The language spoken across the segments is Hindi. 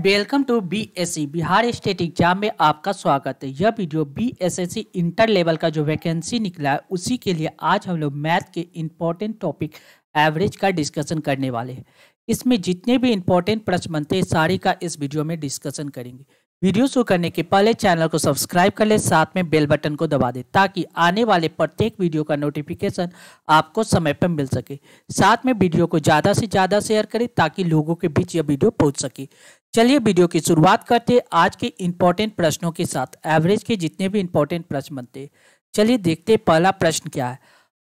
Welcome to BSC e, Bihar state exam में आपका स्वागत है यह video BSSC e inter level का जो वैकेंसी निकला है उसी के लिए आज हम लोग मैथ के इंपॉर्टेंट टॉपिक एवरेज का डिस्कशन करने वाले हैं इसमें जितने भी इम्पोर्टेंट प्रश्न बनते हैं सारे का इस वीडियो में डिस्कशन करेंगे वीडियो शुरू करने के पहले चैनल को सब्सक्राइब कर ले साथ में बेल बटन को दबा दें ताकि आने वाले प्रत्येक वीडियो का नोटिफिकेशन आपको समय पर मिल सके साथ में वीडियो को ज़्यादा से ज़्यादा शेयर करें ताकि लोगों के बीच यह वीडियो पहुंच सके चलिए वीडियो की शुरुआत करते आज के इम्पोर्टेंट प्रश्नों के साथ एवरेज के जितने भी इम्पोर्टेंट प्रश्न बनते चलिए देखते पहला प्रश्न क्या है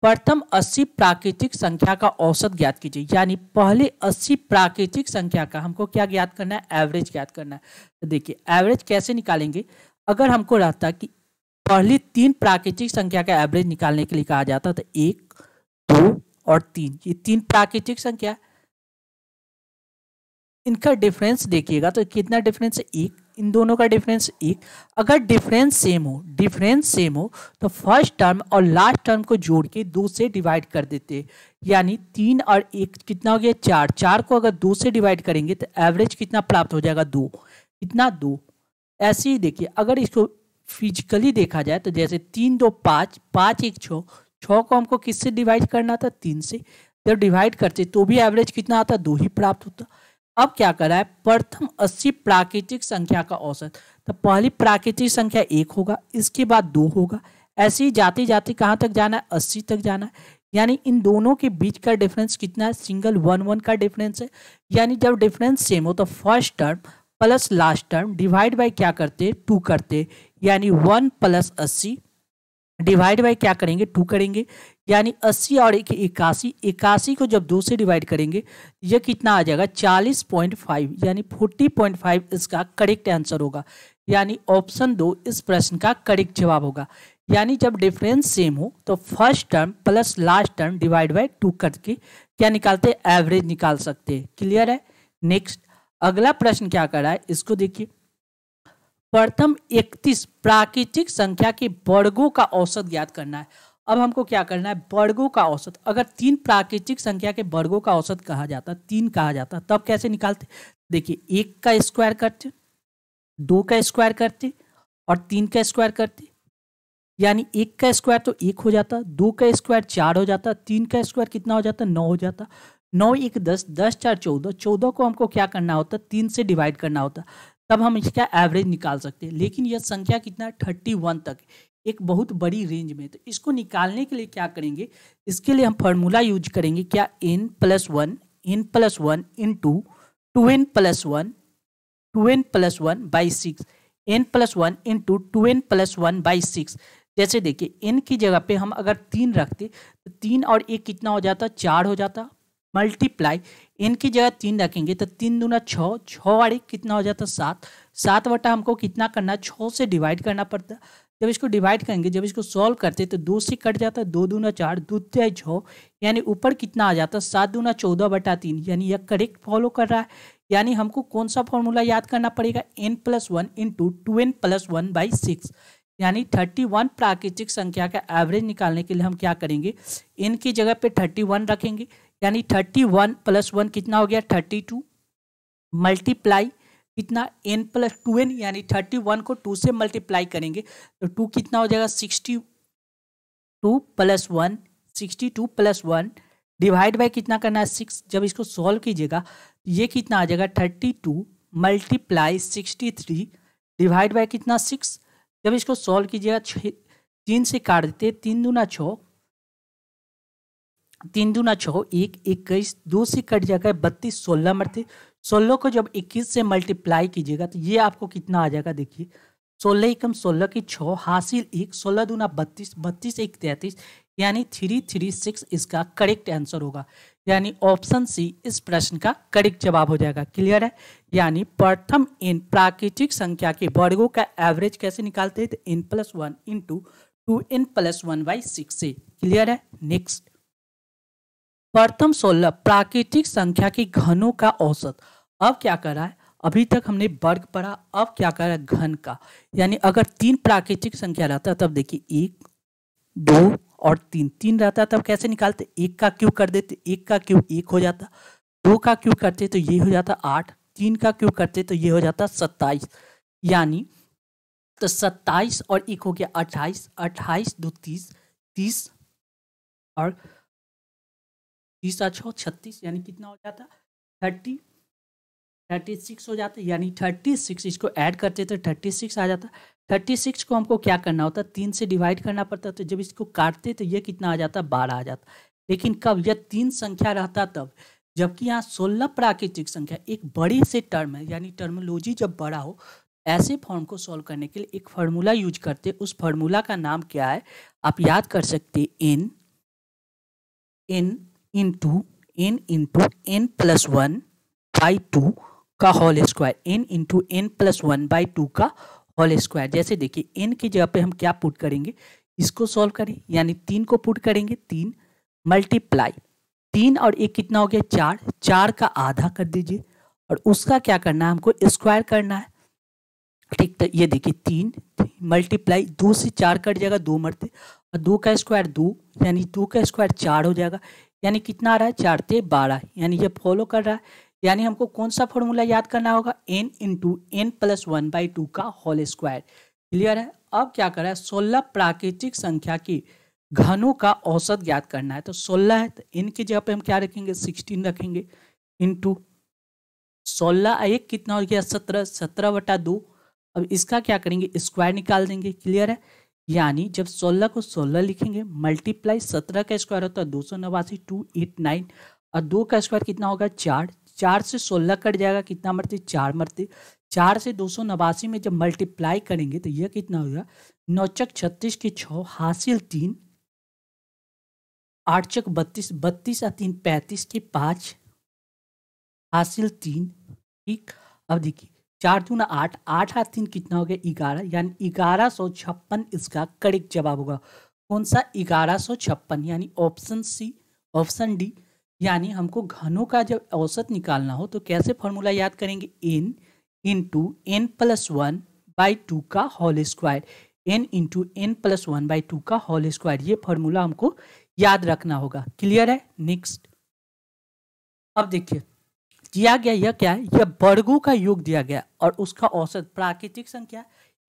प्रथम 80 प्राकृतिक संख्या का औसत ज्ञात कीजिए यानी पहले 80 प्राकृतिक संख्या का हमको क्या ज्ञात करना है एवरेज ज्ञात करना है तो देखिए एवरेज कैसे निकालेंगे अगर हमको रहता कि पहली तीन प्राकृतिक संख्या का एवरेज निकालने के लिए कहा जाता तो एक दो और तीन ये तीन प्राकृतिक संख्या है इनका डिफरेंस देखिएगा तो कितना डिफरेंस है एक इन दोनों का डिफरेंस एक अगर डिफरेंस सेम हो डिफरेंस सेम हो तो फर्स्ट टर्म और लास्ट टर्म को जोड़ के दो से डिवाइड कर देते यानी तीन और एक कितना हो गया चार चार को अगर दो से डिवाइड करेंगे तो एवरेज कितना प्राप्त हो जाएगा दो कितना दो ऐसे ही देखिए अगर इसको फिजिकली देखा जाए तो जैसे तीन दो पाँच पाँच एक छः छः को हमको किससे डिवाइड करना था तीन से जब डिवाइड करते तो भी एवरेज कितना आता दो ही प्राप्त होता अब क्या करा है प्रथम अस्सी प्राकृतिक संख्या का औसत तो पहली प्राकृतिक संख्या एक होगा इसके बाद दो होगा ऐसे ही जाते जाते कहाँ तक जाना है अस्सी तक जाना है यानी इन दोनों के बीच का डिफरेंस कितना है सिंगल वन वन का डिफरेंस है यानी जब डिफरेंस सेम हो तो first term plus last term divide by क्या करते टू करते यानी वन प्लस अस्सी डिवाइड बाय क्या करेंगे टू करेंगे यानी अस्सी और एक इक्यासी इक्यासी को जब दो से डिवाइड करेंगे यह कितना आ जाएगा चालीस पॉइंट फाइव यानी फोर्टी पॉइंट फाइव इसका करेक्ट आंसर होगा यानी ऑप्शन दो इस प्रश्न का करेक्ट जवाब होगा यानी जब डिफरेंस सेम हो तो first term plus last term divide by two करके क्या निकालते हैं एवरेज निकाल सकते हैं क्लियर है नेक्स्ट अगला प्रश्न क्या कर रहा है इसको देखिए प्रथम 31 प्राकृतिक संख्या के वर्गों का औसत ज्ञात करना है अब हमको क्या करना है वर्गों का औसत अगर तीन प्राकृतिक संख्या के वर्गों का औसत कहा जाता तीन कहा जाता तब कैसे निकालते देखिए एक का स्क्वायर करते दो का स्क्वायर करते और तीन का स्क्वायर करते यानी एक का स्क्वायर तो एक हो जाता दो का स्क्वायर चार हो जाता तीन का स्क्वायर कितना हो जाता नौ हो जाता नौ एक दस दस चार चौदह चौदह को हमको क्या करना होता तीन से डिवाइड करना होता तब हम इसका एवरेज निकाल सकते हैं लेकिन यह संख्या कितना है थर्टी वन तक एक बहुत बड़ी रेंज में तो इसको निकालने के लिए क्या करेंगे इसके लिए हम फार्मूला यूज करेंगे क्या N plus one N plus one in two two N plus one two N plus one by six N plus one in two two N plus one by six जैसे देखिए एन की जगह पे हम अगर तीन रखते तो तीन और एक कितना हो जाता चार हो जाता मल्टीप्लाई एन की जगह तीन रखेंगे तो तीन दूना छः छः और एक कितना हो जाता सात सात वटा हमको कितना करना छः से डिवाइड करना पड़ता जब इसको डिवाइड करेंगे जब इसको सॉल्व करते तो दो से कट जाता है दो दूना चार दूसरे छः यानी ऊपर कितना आ जाता है सात दूना चौदह बटा तीन यानी यह करेक्ट फॉलो कर रहा है यानी हमको कौन सा फॉर्मूला याद करना पड़ेगा N plus one into two N plus one by six यानी थर्टी वन प्राकृतिक संख्या का एवरेज निकालने के लिए हम क्या करेंगे एन की जगह पे थर्टी वन रखेंगे यानी थर्टी वन प्लस वन कितना हो गया थर्टी टू मल्टीप्लाई कितना एन प्लस टू एन यानी थर्टी वन को टू से मल्टीप्लाई करेंगे तो टू कितना हो जाएगा sixty two plus one sixty two plus one divide by कितना करना है सिक्स जब इसको सॉल्व कीजिएगा ये कितना आ जाएगा thirty two multiply sixty three divide by कितना सिक्स जब इसको सॉल्व कीजिएगा छ तीन से काट देते तीन दूना छ तीन दूना छः एक इक्कीस दो से कट जाएगा बत्तीस सोलह मरते सोलह को जब इक्कीस से मल्टीप्लाई कीजिएगा तो ये आपको कितना आ जाएगा देखिए सोलह एकम सोलह की छः हासिल एक सोलह दूना बत्तीस बत्तीस एक तैंतीस यानी थ्री थ्री सिक्स इसका करेक्ट आंसर होगा यानी ऑप्शन सी इस प्रश्न का करेक्ट जवाब हो जाएगा क्लियर है यानी प्रथम इन प्राकृतिक संख्या के वर्गों का एवरेज कैसे निकालते हैं तो N plus one in two two N plus one by six से क्लियर है नेक्स्ट प्रथम सोलह प्राकृतिक संख्या के घनों का औसत अब क्या करा है अभी तक हमने वर्ग पढ़ा अब क्या करा है घन का यानी अगर तीन प्राकृतिक संख्या रहता तब देखिए एक दो और तीन तीन रहता है तब कैसे निकालते एक का क्यों कर देते एक का क्यों एक हो जाता दो का क्यूब करते तो ये हो जाता आठ तीन का क्यों करते तो ये हो जाता सत्ताईस यानी तो सत्ताईस और एक हो गया अट्ठाईस अट्ठाईस दो तीस तीस और तीस छत्तीस यानी कितना हो जाता थर्टी थर्टी सिक्स हो जाता यानी थर्टी सिक्स इसको ऐड करते तो थर्टी सिक्स आ जाता थर्टी सिक्स को हमको क्या करना होता तीन से डिवाइड करना पड़ता तो जब इसको काटते तो ये कितना आ जाता बारह आ जाता लेकिन कब यह तीन संख्या रहता तब जबकि यहाँ सोलह प्राकृतिक संख्या एक बड़े से टर्म है यानी टर्मोलॉजी जब बड़ा हो ऐसे फॉर्म को सॉल्व करने के लिए एक फार्मूला यूज करते उस फार्मूला का नाम क्या है आप याद कर सकते N N in two N in two N plus one by two का whole square N into N plus one by two का होल स्क्वायर जैसे देखिए एन की जगह पे हम क्या पुट करेंगे इसको सॉल्व करें यानी तीन को पुट करेंगे तीन मल्टीप्लाई तीन और एक कितना हो गया चार चार का आधा कर दीजिए और उसका क्या करना है हमको स्क्वायर करना है ठीक तो ये देखिए तीन मल्टीप्लाई दो से चार कट जाएगा दो मरते और दो का स्क्वायर दो यानी दो का स्क्वायर चार हो जाएगा यानी कितना आ रहा है चार ते बारह यानी ये फॉलो कर रहा है यानी हमको कौन सा फॉर्मूला याद करना होगा N into N plus one by two का होल स्क्वायर क्लियर है अब क्या करा है सोलह प्राकृतिक संख्या की घनों का औसत याद करना है तो सोलह है तो इन की जगह पे हम क्या रखेंगे सिक्सटीन रखेंगे इंटू सोलह एक कितना हो गया सत्रह सत्रह बटा दो अब इसका क्या करेंगे स्क्वायर निकाल देंगे क्लियर है यानी जब सोलह को सोलह लिखेंगे मल्टीप्लाई सत्रह का स्क्वायर होता है दो सौ नवासी टू एट नाइन और दो का स्क्वायर कितना होगा चार चार से सोलह कट जाएगा कितना मरते चार मरते चार से दो सौ नवासी में जब मल्टीप्लाई करेंगे तो यह कितना होगा नौचक छत्तीस के छ हासिल तीन आठ चक बत्तीस बत्तीस और तीन पैंतीस के पाँच हासिल तीन ठीक अब देखिए चार दूना आठ आठ आठ तीन कितना हो गया ग्यारह यानी ग्यारह सौ छप्पन इसका करेक्ट जवाब होगा कौन सा ग्यारह सौ छप्पन यानी ऑप्शन सी ऑप्शन डी यानी हमको घनों का जब औसत निकालना हो तो कैसे फॉर्मूला याद करेंगे N in two N plus one by two का whole square N into N plus one by two का होल स्क्वायर ये फॉर्मूला हमको याद रखना होगा क्लियर है नेक्स्ट अब देखिए दिया गया यह क्या है यह वर्गों का योग दिया गया और उसका औसत प्राकृतिक संख्या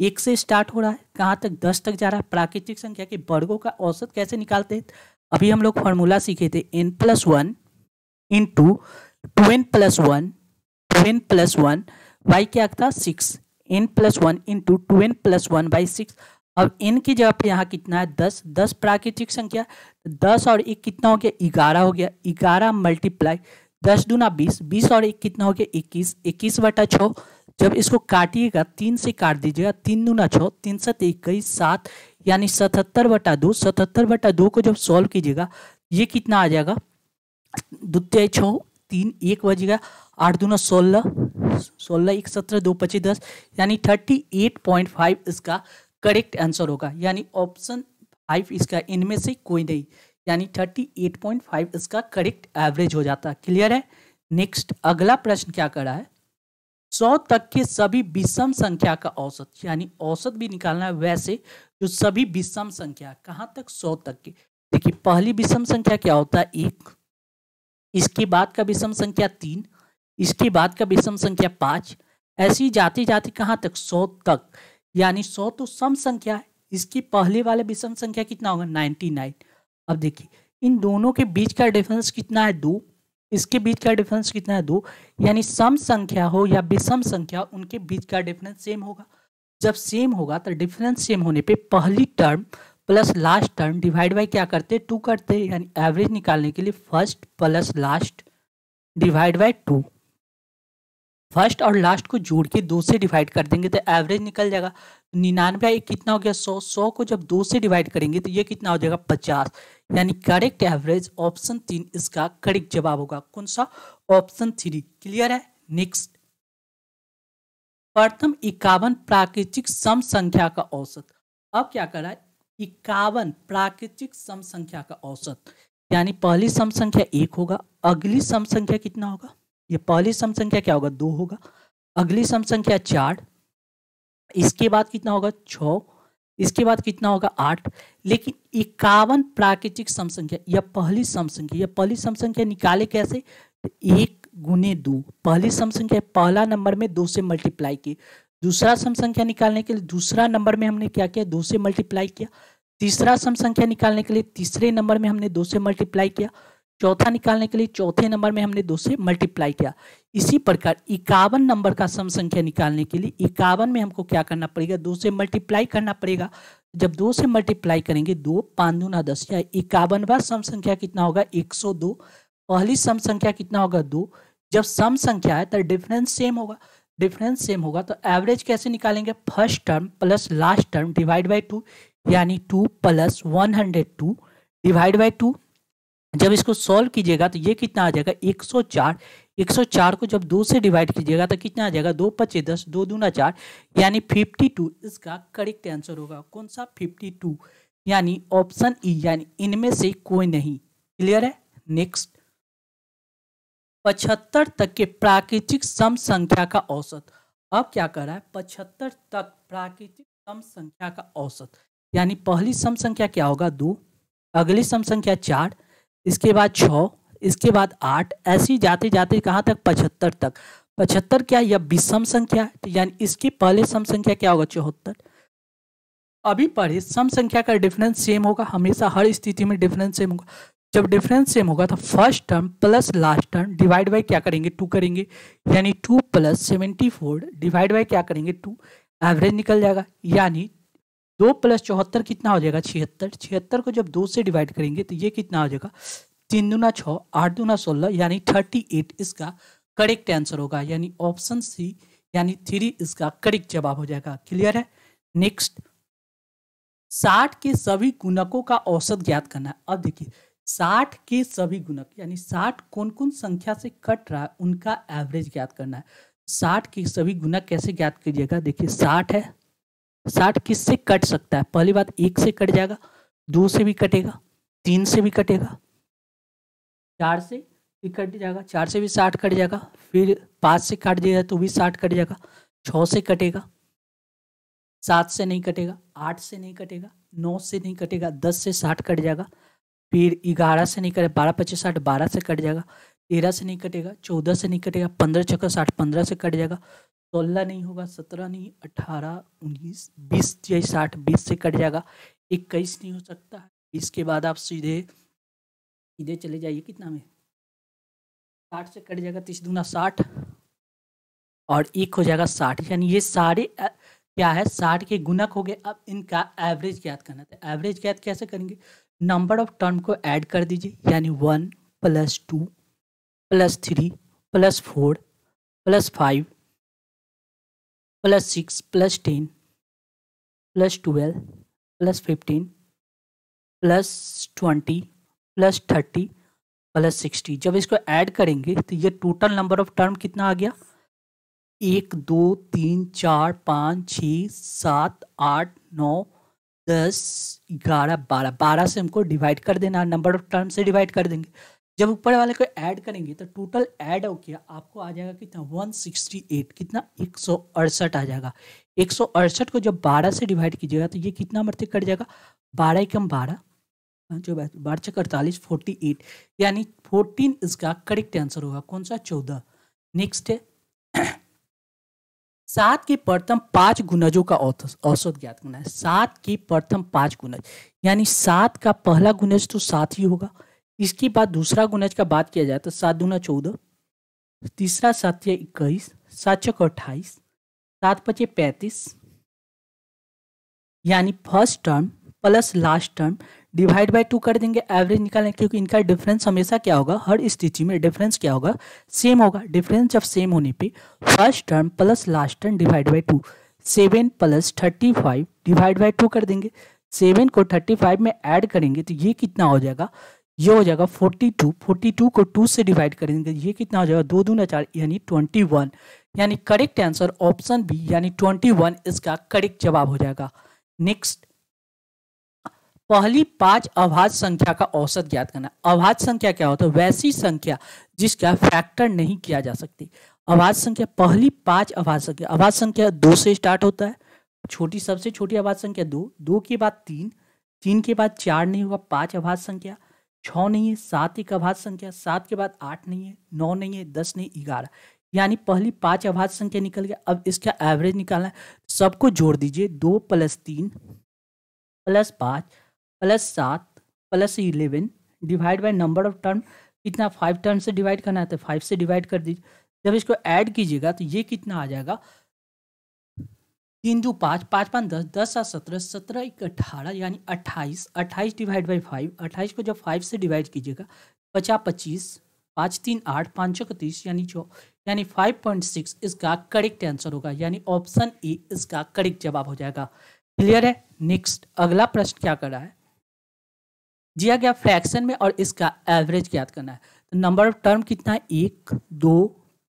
एक से स्टार्ट हो रहा है कहाँ तक दस तक जा रहा है प्राकृतिक संख्या के वर्गों का औसत कैसे निकालते हैं अभी हम लोग फॉर्मूला सीखे थे N plus one into two N plus one two N plus one by क्या था six N plus one into two N plus one by six अब एन की जगह पे यहाँ कितना है दस दस प्राकृतिक संख्या दस और एक कितना हो गया ग्यारह हो गया ग्यारह मल्टीप्लाई दस दूना बीस बीस और एक कितना हो गया इक्कीस इक्कीस बटा छः जब इसको काटिएगा तीन से काट दीजिएगा तीन दूना छः तीन सत इक्कीस सात यानी सतहत्तर बटा दो सतहत्तर बटा दो को जब सॉल्व कीजिएगा ये कितना आ जाएगा द्वितीय छः तीन एक बजेगा आठ दूना सोलह सोलह एक सत्रह दो पच्चीस दस यानी थर्टी एट पॉइंट फाइव इसका करेक्ट आंसर होगा यानी ऑप्शन फाइव इसका इनमें से कोई नहीं यानी थर्टी एट पॉइंट फाइव इसका करेक्ट एवरेज हो जाता है क्लियर है नेक्स्ट अगला प्रश्न क्या करा है सौ तक के सभी विषम संख्या का औसत यानी औसत भी निकालना है वैसे जो सभी विषम संख्या कहाँ तक सौ तक के देखिए पहली विषम संख्या क्या होता है एक इसके बाद का विषम संख्या तीन इसके बाद का विषम संख्या पाँच ऐसी जाते जाते कहाँ तक सौ तक यानी सौ तो सम संख्या है इसकी पहले वाले विषम संख्या कितना होगा नाइन्टी नाइन अब देखिए इन दोनों के बीच का डिफरेंस कितना है दो इसके बीच का डिफरेंस कितना है दो यानी सम संख्या हो या विषम संख्या उनके बीच का डिफरेंस सेम होगा जब सेम होगा तो डिफरेंस सेम होने पे पहली term plus last term divide by क्या करते टू करते यानी एवरेज निकालने के लिए first plus last divide by two first और लास्ट को जोड़ के दो से डिवाइड कर देंगे तो एवरेज निकल जाएगा निन्यानवे एक कितना हो गया सौ सौ को जब दो से डिवाइड करेंगे तो ये कितना हो जाएगा पचास यानी करेक्ट एवरेज ऑप्शन तीन इसका करेक्ट जवाब होगा कौन सा ऑप्शन थ्री क्लियर है नेक्स्ट प्रथम इक्यावन प्राकृतिक सम संख्या का औसत अब क्या कर रहा है इक्यावन प्राकृतिक सम संख्या का औसत यानी पहली सम संख्या एक होगा अगली सम संख्या कितना होगा ये पहली सम संख्या क्या होगा दो होगा अगली सम संख्या चार इसके बाद कितना होगा छ इसके बाद कितना होगा आठ लेकिन इक्यावन प्राकृतिक समसंख्या या पहली समसंख्या या पहली समसंख्या निकाले कैसे तो एक गुने दो पहली समसंख्या पहला नंबर में दो से मल्टीप्लाई की दूसरा सम संख्या निकालने के लिए दूसरा नंबर में हमने क्या किया दो से मल्टीप्लाई किया तीसरा सम संख्या निकालने के लिए तीसरे नंबर में हमने दो से मल्टीप्लाई किया चौथा निकालने के लिए चौथे नंबर में हमने दो से मल्टीप्लाई किया इसी प्रकार इक्यावन नंबर का सम संख्या निकालने के लिए इक्यावन में हमको क्या करना पड़ेगा दो से मल्टीप्लाई करना पड़ेगा जब दो से मल्टीप्लाई करेंगे दो पाँच दूना दस या इक्यावनवा सम संख्या कितना होगा एक सौ दो पहली सम संख्या कितना होगा दो जब सम संख्या है तो डिफरेंस सेम होगा डिफरेंस सेम होगा तो एवरेज कैसे निकालेंगे first term plus last term divide by two यानी two plus one hundred two divide by two जब इसको सॉल्व कीजिएगा तो ये कितना आ जाएगा 104 104 को जब दो से डिवाइड कीजिएगा तो कितना आ जाएगा दो पच्चे दस दो दूना चार यानी टू इसका करेक्ट आंसर होगा कौन सा टू यानी ऑप्शन ई e, यानी इनमें से कोई नहीं क्लियर है नेक्स्ट पचहत्तर तक के प्राकृतिक सम संख्या का औसत अब क्या कर रहा है पचहत्तर तक प्राकृतिक सम संख्या का औसत यानी पहली सम संख्या क्या होगा दो अगली सम संख्या चार इसके बाद छ इसके बाद आठ ऐसी जाते जाते कहाँ तक पचहत्तर तक पचहत्तर क्या यह विषम संख्या है तो यानी इसके पहले सम संख्या क्या होगा चौहत्तर अभी पढ़े सम संख्या का डिफरेंस सेम होगा हमेशा हर स्थिति में डिफरेंस सेम होगा जब डिफरेंस सेम होगा तो first term plus last term divide by क्या करेंगे टू करेंगे यानी two plus seventy four divide by क्या करेंगे टू एवरेज निकल जाएगा यानी दो प्लस चौहत्तर कितना हो जाएगा छिहत्तर छिहत्तर को जब दो से डिवाइड करेंगे तो ये कितना हो जाएगा तीन दूना छः आठ दूना सोलह यानी थर्टी एट इसका करेक्ट आंसर होगा यानी ऑप्शन सी यानी थ्री इसका करेक्ट जवाब हो जाएगा क्लियर है नेक्स्ट साठ के सभी गुणकों का औसत ज्ञात करना है अब देखिए साठ के सभी गुणक यानी साठ कौन कौन संख्या से कट रहा है उनका एवरेज ज्ञात करना है साठ के सभी गुणक कैसे ज्ञात करिएगा देखिए साठ है साठ किससे कट सकता है पहली बात एक से कट जाएगा दो से भी कटेगा तीन से भी कटेगा चार से भी कट जाएगा चार से भी साठ कट जाएगा फिर पाँच से काट जाएगा तो भी साठ कट जाएगा छः से कटेगा सात से नहीं कटेगा आठ से नहीं कटेगा नौ से नहीं कटेगा दस से साठ कट जाएगा फिर ग्यारह से नहीं कटेगा बारह पच्चीस साठ बारह से कट जाएगा तेरह से नहीं कटेगा चौदह से नहीं कटेगा पंद्रह छक्का साठ पंद्रह से कट जाएगा सोलह नहीं होगा सत्रह नहीं अठारह उन्नीस बीस यही साठ बीस से कट जाएगा इक्कीस नहीं हो सकता इसके बाद आप सीधे सीधे चले जाइए कितना में साठ से कट जाएगा तीस दूना साठ और एक हो जाएगा साठ यानी ये सारे क्या है साठ के गुणक हो गए अब इनका एवरेज ज्ञात करना था एवरेज तो ज्ञात कैसे करेंगे नंबर ऑफ टर्म को ऐड कर दीजिए यानी one plus two plus three plus four plus five plus six plus ten plus twelve plus fifteen plus twenty plus thirty plus sixty जब इसको ऐड करेंगे तो ये टोटल नंबर ऑफ टर्म कितना आ गया एक दो तीन चार पाँच छ सात आठ नौ दस ग्यारह बारह बारह से हमको डिवाइड कर देना नंबर ऑफ टर्म से डिवाइड कर देंगे जब ऊपर वाले को ऐड करेंगे तो टोटल ऐड हो किया आपको आ जाएगा कितना 168 कितना एक आ जाएगा एक को जब 12 से डिवाइड कीजिएगा तो ये कितना मरते कट जाएगा 12 एकम 12 जो बारह छः अड़तालीस फोर्टी यानी 14 इसका करेक्ट आंसर होगा कौन सा 14 नेक्स्ट है सात के प्रथम पांच गुणजों का औसत ज्ञात करना है सात के प्रथम पांच गुणज यानी सात का पहला गुणज तो सात ही होगा इसके बाद दूसरा गुणज का बात किया जाए तो सात दूना चौदह तीसरा सात्य इक्कीस सात चौक अट्ठाईस सात पचे पैंतीस यानी first term plus last term divide by two कर देंगे एवरेज निकालेंगे क्योंकि इनका डिफरेंस हमेशा क्या होगा हर स्थिति में डिफरेंस क्या होगा सेम होगा डिफरेंस जब सेम होने पे first term plus last term divide by two seven plus thirty five divide by two कर देंगे सेवन को थर्टी फाइव में ऐड करेंगे तो ये कितना हो जाएगा ये हो जाएगा फोर्टी टू फोर्टी टू को टू से डिवाइड करेंगे ये कितना हो जाएगा दो दूना चार यानी ट्वेंटी वन यानी करेक्ट आंसर ऑप्शन बी यानी ट्वेंटी वन इसका करेक्ट जवाब हो जाएगा नेक्स्ट पहली पांच अभाज्य संख्या का औसत ज्ञात करना अभाज्य संख्या क्या होता है वैसी संख्या जिसका फैक्टर नहीं किया जा सकती अभाज्य संख्या पहली पांच अभाज्य संख्या अभाज्य संख्या दो से स्टार्ट होता है छोटी सबसे छोटी अभाज्य संख्या दो दो के बाद तीन तीन के बाद चार नहीं होगा पांच अभाज्य संख्या छ नहीं है सात एक अभाज्य संख्या सात के बाद आठ नहीं है नौ नहीं है दस नहीं ग्यारह यानी पहली पांच अभाज्य संख्या निकल गया अब इसका एवरेज निकालना है सबको जोड़ दीजिए दो प्लस तीन प्लस पाँच प्लस सात plus eleven divide by number of term कितना फाइव टर्म से डिवाइड करना है तो फाइव से डिवाइड कर दीजिए जब इसको ऐड कीजिएगा तो ये कितना आ जाएगा तीन दो पाँच पाँच पाँच दस दस सात सत्रह सत्रह एक अठारह यानी अट्ठाईस अट्ठाईस डिवाइड बाई फाइव अट्ठाईस को जब फाइव से डिवाइड कीजिएगा पचास पच्चीस पाँच तीन आठ पाँच सौ इकतीस यानी चौ यानी फाइव पॉइंट सिक्स इसका करेक्ट आंसर होगा यानी ऑप्शन ए इसका करेक्ट जवाब हो जाएगा क्लियर है नेक्स्ट अगला प्रश्न क्या कर रहा है दिया गया फ्रैक्शन में और इसका एवरेज ज्ञात करना है तो नंबर ऑफ टर्म कितना है एक दो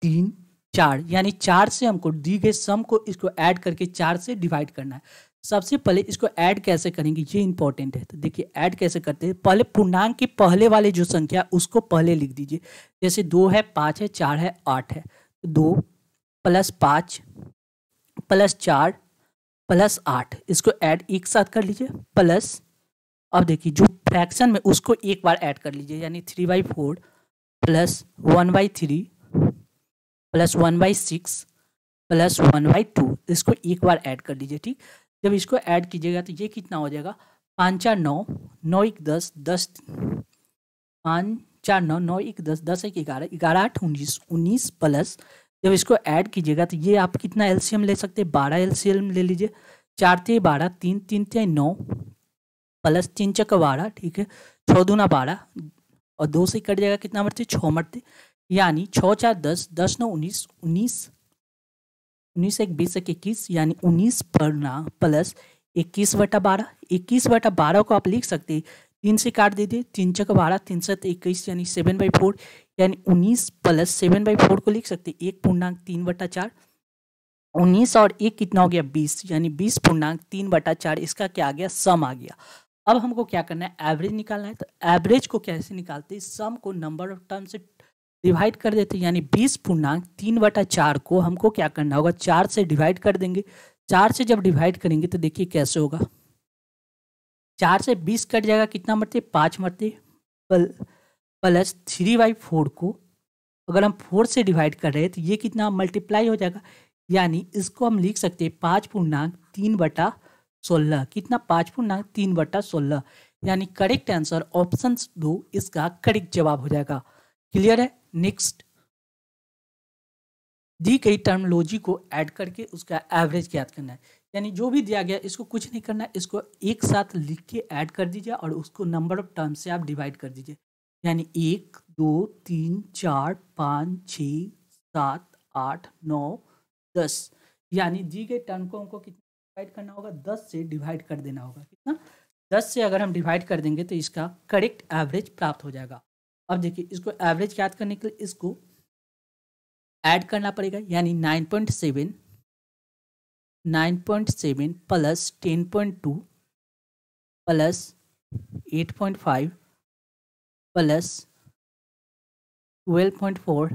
तीन चार यानी चार से हमको दी गए सम को इसको ऐड करके चार से डिवाइड करना है सबसे पहले इसको ऐड कैसे करेंगे ये इंपॉर्टेंट है तो देखिए ऐड कैसे करते हैं पहले पूर्णांक के पहले वाले जो संख्या उसको पहले लिख दीजिए जैसे दो है पाँच है चार है आठ है तो दो प्लस पाँच प्लस चार प्लस आठ इसको ऐड एक साथ कर लीजिए प्लस अब देखिए जो फ्रैक्शन में उसको एक बार ऐड कर लीजिए यानी three by four plus one by three plus one by six plus one by two इसको एक बार ऐड कर लीजिए ठीक जब इसको ऐड कीजिएगा तो ये कितना हो जाएगा पाँच चार नौ नौ एक दस दस पाँच चार नौ नौ एक दस दस एक ग्यारह ग्यारह आठ उन्नीस उन्नीस प्लस जब इसको ऐड कीजिएगा तो ये आप कितना एलसीएम ले सकते हैं बारह एलसीएम ले लीजिए चार ते बारह तीन तीन ते नौ प्लस तीन चक बारह ठीक है छः दूना बारह और दो से कट जाएगा कितना मरते छः मरते यानी छः चार दस दस नौ उन्नीस उन्नीस उन्नीस एक बीस एक इक्कीस यानी उन्नीस पढ़ना प्लस इक्कीस बटा बारह इक्कीस बटा बारह को आप लिख सकते हैं तीन से काट दीजिए तीन चक बारह तीन सत इक्कीस यानी सेवन बाई फोर यानी उन्नीस प्लस सेवन बाई फोर को लिख सकते एक पूर्णांक तीन बटा चार उन्नीस और एक कितना हो गया बीस यानी बीस पूर्णांक तीन बटा चार इसका क्या आ गया सम आ गया अब हमको क्या करना है एवरेज निकालना है तो एवरेज को कैसे निकालते हैं सम को नंबर ऑफ टर्म से डिवाइड कर देते हैं यानी बीस पूर्णांक तीन बटा चार को हमको क्या करना होगा चार से डिवाइड कर देंगे चार से जब डिवाइड करेंगे तो देखिए कैसे होगा चार से बीस कट जाएगा कितना मरते पाँच मरते पल प्लस थ्री बाई फोर को अगर हम फोर से डिवाइड कर रहे हैं तो ये कितना मल्टीप्लाई हो जाएगा यानी इसको हम लिख सकते हैं पाँच पूर्णांक तीन बटा सोलह कितना पाँच पूर्णांक तीन बट्टा सोलह यानी करेक्ट आंसर ऑप्शन दो इसका करेक्ट जवाब हो जाएगा क्लियर है नेक्स्ट दी गई टर्मोलॉजी को ऐड करके उसका एवरेज ज्ञात करना है यानी जो भी दिया गया इसको कुछ नहीं करना है इसको एक साथ लिख के ऐड कर दीजिए और उसको नंबर ऑफ टर्म से आप डिवाइड कर दीजिए यानी एक दो तीन चार पाँच छ सात आठ नौ दस यानी दी गई टर्म को हमको कितना डिवाइड करना होगा दस से डिवाइड कर देना होगा कितना दस से अगर हम डिवाइड कर देंगे तो इसका करेक्ट एवरेज प्राप्त हो जाएगा अब देखिए इसको एवरेज याद करने के लिए इसको ऐड करना पड़ेगा यानी nine point seven nine point seven plus ten point two plus eight point five plus twelve point four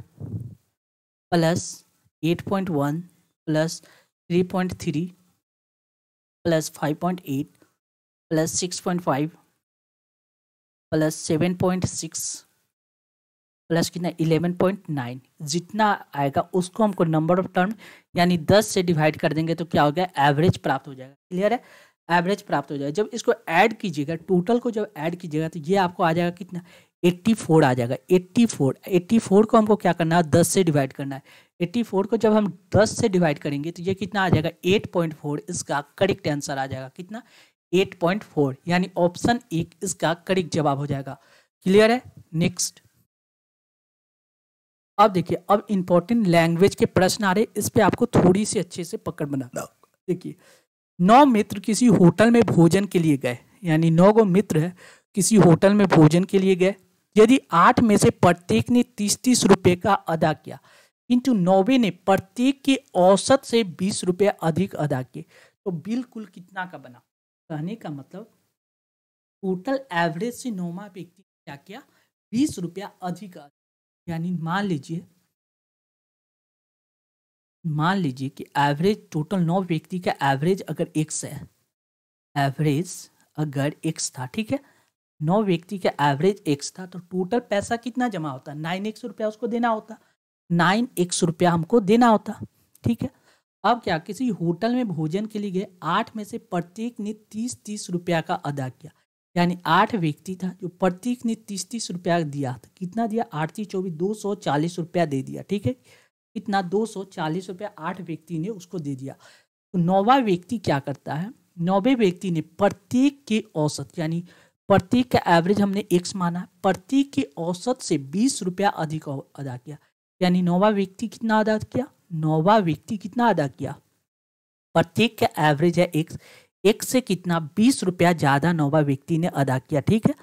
plus eight point one plus three point three plus five point eight plus six point five plus seven point six plus कितना इलेवन पॉइंट नाइन जितना आएगा उसको हमको नंबर ऑफ टर्म यानी दस से डिवाइड कर देंगे तो क्या हो गया एवरेज प्राप्त हो जाएगा क्लियर है एवरेज प्राप्त हो जाएगा जब इसको ऐड कीजिएगा टोटल को जब ऐड कीजिएगा तो ये आपको आ जाएगा कितना 84 आ जाएगा 84 84 को हमको क्या करना है 10 से डिवाइड करना है 84 को जब हम 10 से डिवाइड करेंगे तो ये कितना आ जाएगा 8.4 इसका करेक्ट आंसर आ जाएगा कितना 8.4 यानी ऑप्शन एक इसका करेक्ट जवाब हो जाएगा क्लियर है नेक्स्ट अब देखिए अब इंपॉर्टेंट लैंग्वेज के प्रश्न आ रहे इस पर आपको थोड़ी सी अच्छे से पकड़ बनाना हाँ। देखिए नौ मित्र किसी होटल में भोजन के लिए गए यानी नौ गो मित्र किसी होटल में भोजन के लिए गए यदि आठ में से प्रत्येक ने तीस तीस रुपये का अदा किया किंतु नौवे ने प्रत्येक के औसत से बीस रुपये अधिक अदा किए तो बिल कुल कितना का बना कहने का मतलब टोटल एवरेज से नौवा व्यक्ति क्या किया बीस रुपया अधिक यानी मान लीजिए मान लीजिए कि एवरेज टोटल नौ व्यक्ति का एवरेज अगर एक्स है एवरेज अगर एक्स था ठीक है नौ व्यक्ति का एवरेज एक्स था तो टोटल पैसा कितना जमा होता नाइन एक्स रुपया उसको देना होता नाइन एक्स रुपया हमको देना होता ठीक है अब क्या किसी होटल में भोजन के लिए गए आठ में से प्रत्येक ने तीस तीस रुपया का अदा किया यानी आठ व्यक्ति था जो प्रत्येक ने तीस तीस रुपया दिया था कितना दिया आठ तीस चौबीस दो सौ चालीस रुपया दे दिया ठीक है इतना दो सौ चालीस रुपये आठ व्यक्ति ने उसको दे दिया तो नौवा व्यक्ति क्या करता है नौवे व्यक्ति ने प्रत्येक के औसत यानी प्रत्येक का एवरेज हमने एक माना प्रत्येक के औसत से बीस रुपया अधिक अदा किया यानी नौवा व्यक्ति कितना अदा किया नौवा व्यक्ति कितना अदा किया प्रत्येक का एवरेज है एक, एक से कितना बीस रुपया ज़्यादा नौवा व्यक्ति ने अदा किया ठीक है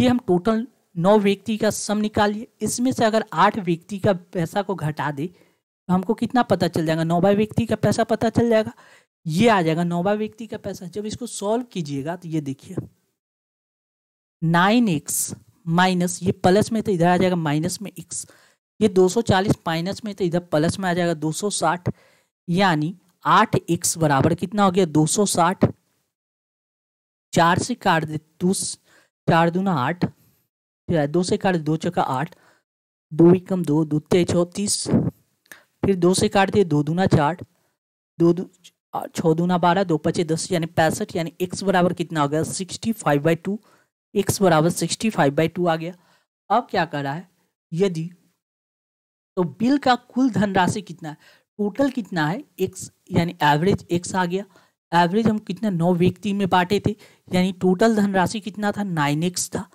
ये हम टोटल नौ व्यक्ति का सम निकालिए इसमें से अगर आठ व्यक्ति का पैसा को घटा दे तो हमको कितना पता चल जाएगा नौवा व्यक्ति का पैसा पता चल जाएगा ये आ जाएगा नौवा व्यक्ति का पैसा जब इसको सॉल्व कीजिएगा तो ये देखिए नाइन एक्स माइनस ये प्लस में तो इधर आ जाएगा माइनस में एक्स ये 240 माइनस में तो इधर प्लस में आ जाएगा 260 यानी आठ एक्स बराबर कितना हो गया 260 चार से काट दे दो चार दूना आठ फिर दो से काट दो चौका आठ दो एकम दो दो ते चौंतीस फिर दो से काट दिए दो दूना चार दो छः दूना बारह दो पचे दस यानी पैंसठ यानी एक्स बराबर कितना हो गया sixty five by two x बराबर सिक्सटी फाइव बाई टू आ गया अब क्या कर रहा है यदि तो बिल का कुल धनराशि कितना है टोटल कितना है एक्स यानी एवरेज एक्स आ गया एवरेज हम कितना नौ व्यक्ति में बांटे थे यानी टोटल धनराशि कितना था नाइन एक्स था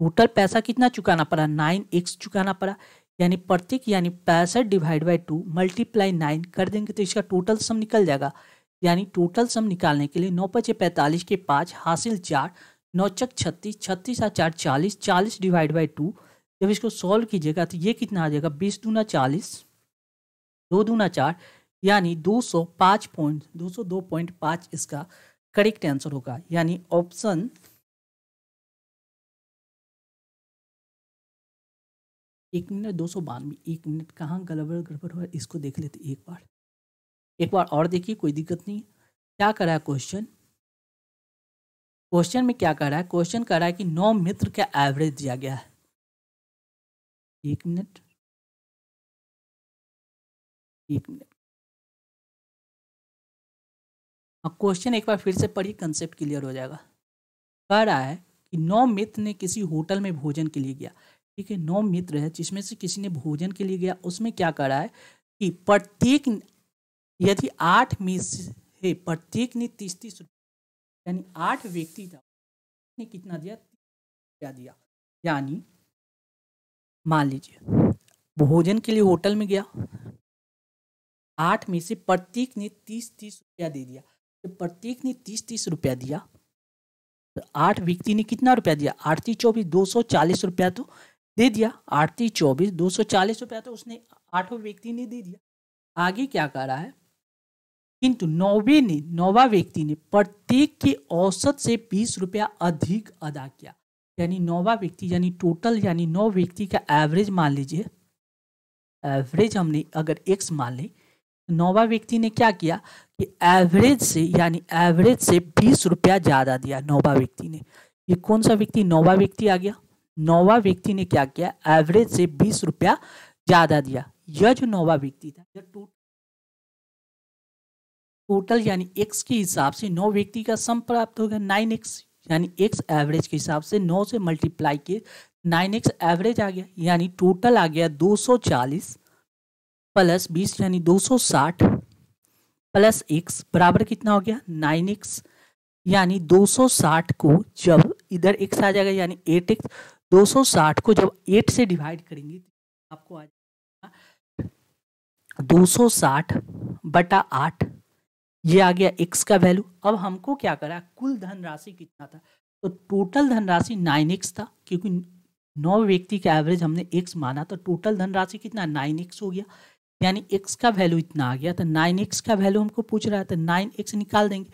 टोटल पैसा कितना चुकाना पड़ा नाइन एक्स चुकाना पड़ा यानी प्रत्येक यानी पैंसठ divide by two multiply nine कर देंगे तो इसका टोटल सम निकल जाएगा यानी टोटल सम निकालने के लिए नौ पचे पैंतालीस के पाँच हासिल चार नौ चक छत्तीस छत्तीस आ चार चालीस चालीस डिवाइड बाई टू जब इसको सॉल्व कीजिएगा तो ये कितना आ जाएगा बीस दूना चालीस दो दूना चार यानी दो सौ पाँच पॉइंट दो सौ दो पॉइंट पाँच इसका करेक्ट आंसर होगा यानी ऑप्शन एक मिनट दो सौ बानवे एक मिनट कहाँ गड़बड़ गड़बड़ हो इसको देख लेते एक बार एक बार और देखिए कोई दिक्कत नहीं क्या कर रहा है क्वेश्चन क्वेश्चन में क्या कर रहा है क्वेश्चन कर रहा है कि नौ मित्र का एवरेज दिया गया है एक मिनट एक मिनट क्वेश्चन हाँ, एक बार फिर से पढ़िए कंसेप्ट क्लियर हो जाएगा कह रहा है कि नौ मित्र ने किसी होटल में भोजन के लिए गया ठीक है नौ मित्र है जिसमें से किसी ने भोजन के लिए गया उसमें क्या कर रहा है कि प्रत्येक यदि आठ में है प्रत्येक ने तीस तीस यानी आठ व्यक्ति था ने कितना दिया क्या दिया यानी मान लीजिए भोजन के लिए होटल में गया आठ में से प्रत्येक ने तीस तीस रुपया दे दिया तो प्रत्येक ने तीस तीस रुपया दिया तो आठ व्यक्ति ने कितना रुपया दिया आठ तीस चौबीस दो सौ चालीस रुपया तो दे दिया आठती चौबीस दो सौ चालीस रुपया तो उसने आठों व्यक्ति ने दे दिया आगे क्या कर रहा है किंतु नौवे ने नौवा व्यक्ति ने प्रत्येक के औसत से बीस रुपया अधिक अदा किया यानी नौवा व्यक्ति यानी टोटल यानी नौ व्यक्ति का एवरेज मान लीजिए एवरेज हमने अगर एक्स मान ली तो नौवा व्यक्ति ने क्या किया कि एवरेज से यानी एवरेज से बीस रुपया ज़्यादा दिया नौवा व्यक्ति ने ये कौन सा व्यक्ति नौवा व्यक्ति आ गया नौवा व्यक्ति ने क्या किया एवरेज से बीस रुपया ज्यादा दिया यह जो नौवा व्यक्ति था यह टोटल टोटल यानी एक्स के हिसाब से नौ व्यक्ति का सम प्राप्त होगा नाइन एक्स यानी एक्स एवरेज के हिसाब से नौ से मल्टीप्लाई किए नाइन एक्स एवरेज आ गया यानी टोटल आ गया दो सौ चालीस प्लस बीस यानी दो सौ साठ प्लस एक्स बराबर कितना हो गया नाइन एक्स यानी 260 को जब इधर एक्स आ जाएगा यानी एट एक्स 260 को जब 8 से डिवाइड करेंगे आपको आ जाएगा 260 बटा आठ ये आ गया एक्स का वैल्यू अब हमको क्या करा कुल धनराशि कितना था तो टोटल धनराशि नाइन एक्स था क्योंकि नौ व्यक्ति का एवरेज हमने एक्स माना तो टोटल धनराशि कितना नाइन एक्स हो गया यानी एक्स का वैल्यू इतना आ गया तो नाइन एक्स का वैल्यू हमको पूछ रहा है तो नाइन एक्स निकाल देंगे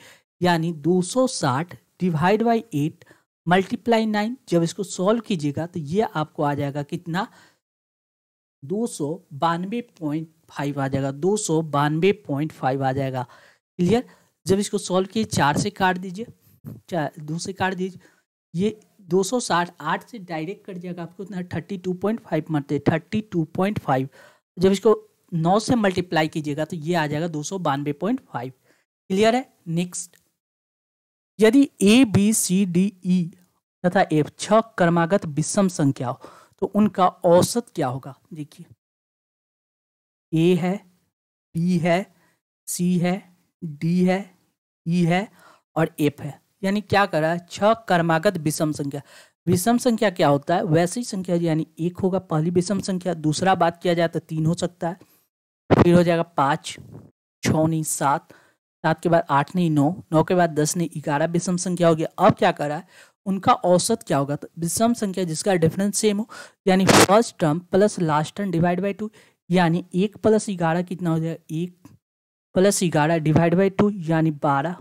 यानी दो सौ साठ divide by eight multiply nine जब इसको सॉल्व कीजिएगा तो ये आपको आ जाएगा कितना दो सौ बानवे पॉइंट फाइव आ जाएगा दो सौ बानवे पॉइंट फाइव आ जाएगा क्लियर जब इसको सॉल्व किए चार से काट दीजिए चार दो से काट दीजिए ये दो सौ साठ आठ से डायरेक्ट कट जाएगा आपको इतना थर्टी टू पॉइंट फाइव मरते थर्टी टू पॉइंट फाइव जब इसको नौ से मल्टीप्लाई कीजिएगा तो ये आ जाएगा दो सौ बानवे पॉइंट फाइव क्लियर है नेक्स्ट यदि A B C D E तथा एफ छह कर्मागत विषम संख्या हो तो उनका औसत क्या होगा देखिए ए है बी है सी है डी है ई e है और एफ है यानी क्या कर रहा है छह कर्मागत विषम संख्या विषम संख्या क्या होता है वैसे ही संख्या यानी एक होगा पहली विषम संख्या दूसरा बात किया जाए तो तीन हो सकता है फिर हो जाएगा पाँच नहीं सात सात के बाद आठ नहीं नौ नौ के बाद दस नहीं ग्यारह विषम संख्या हो गया अब क्या करा है उनका औसत क्या होगा तो विषम संख्या जिसका डिफरेंस सेम हो यानी first term plus last term divide by two यानी एक प्लस ग्यारह कितना हो जाएगा एक प्लस ग्यारह डिवाइड बाई टू यानी बारह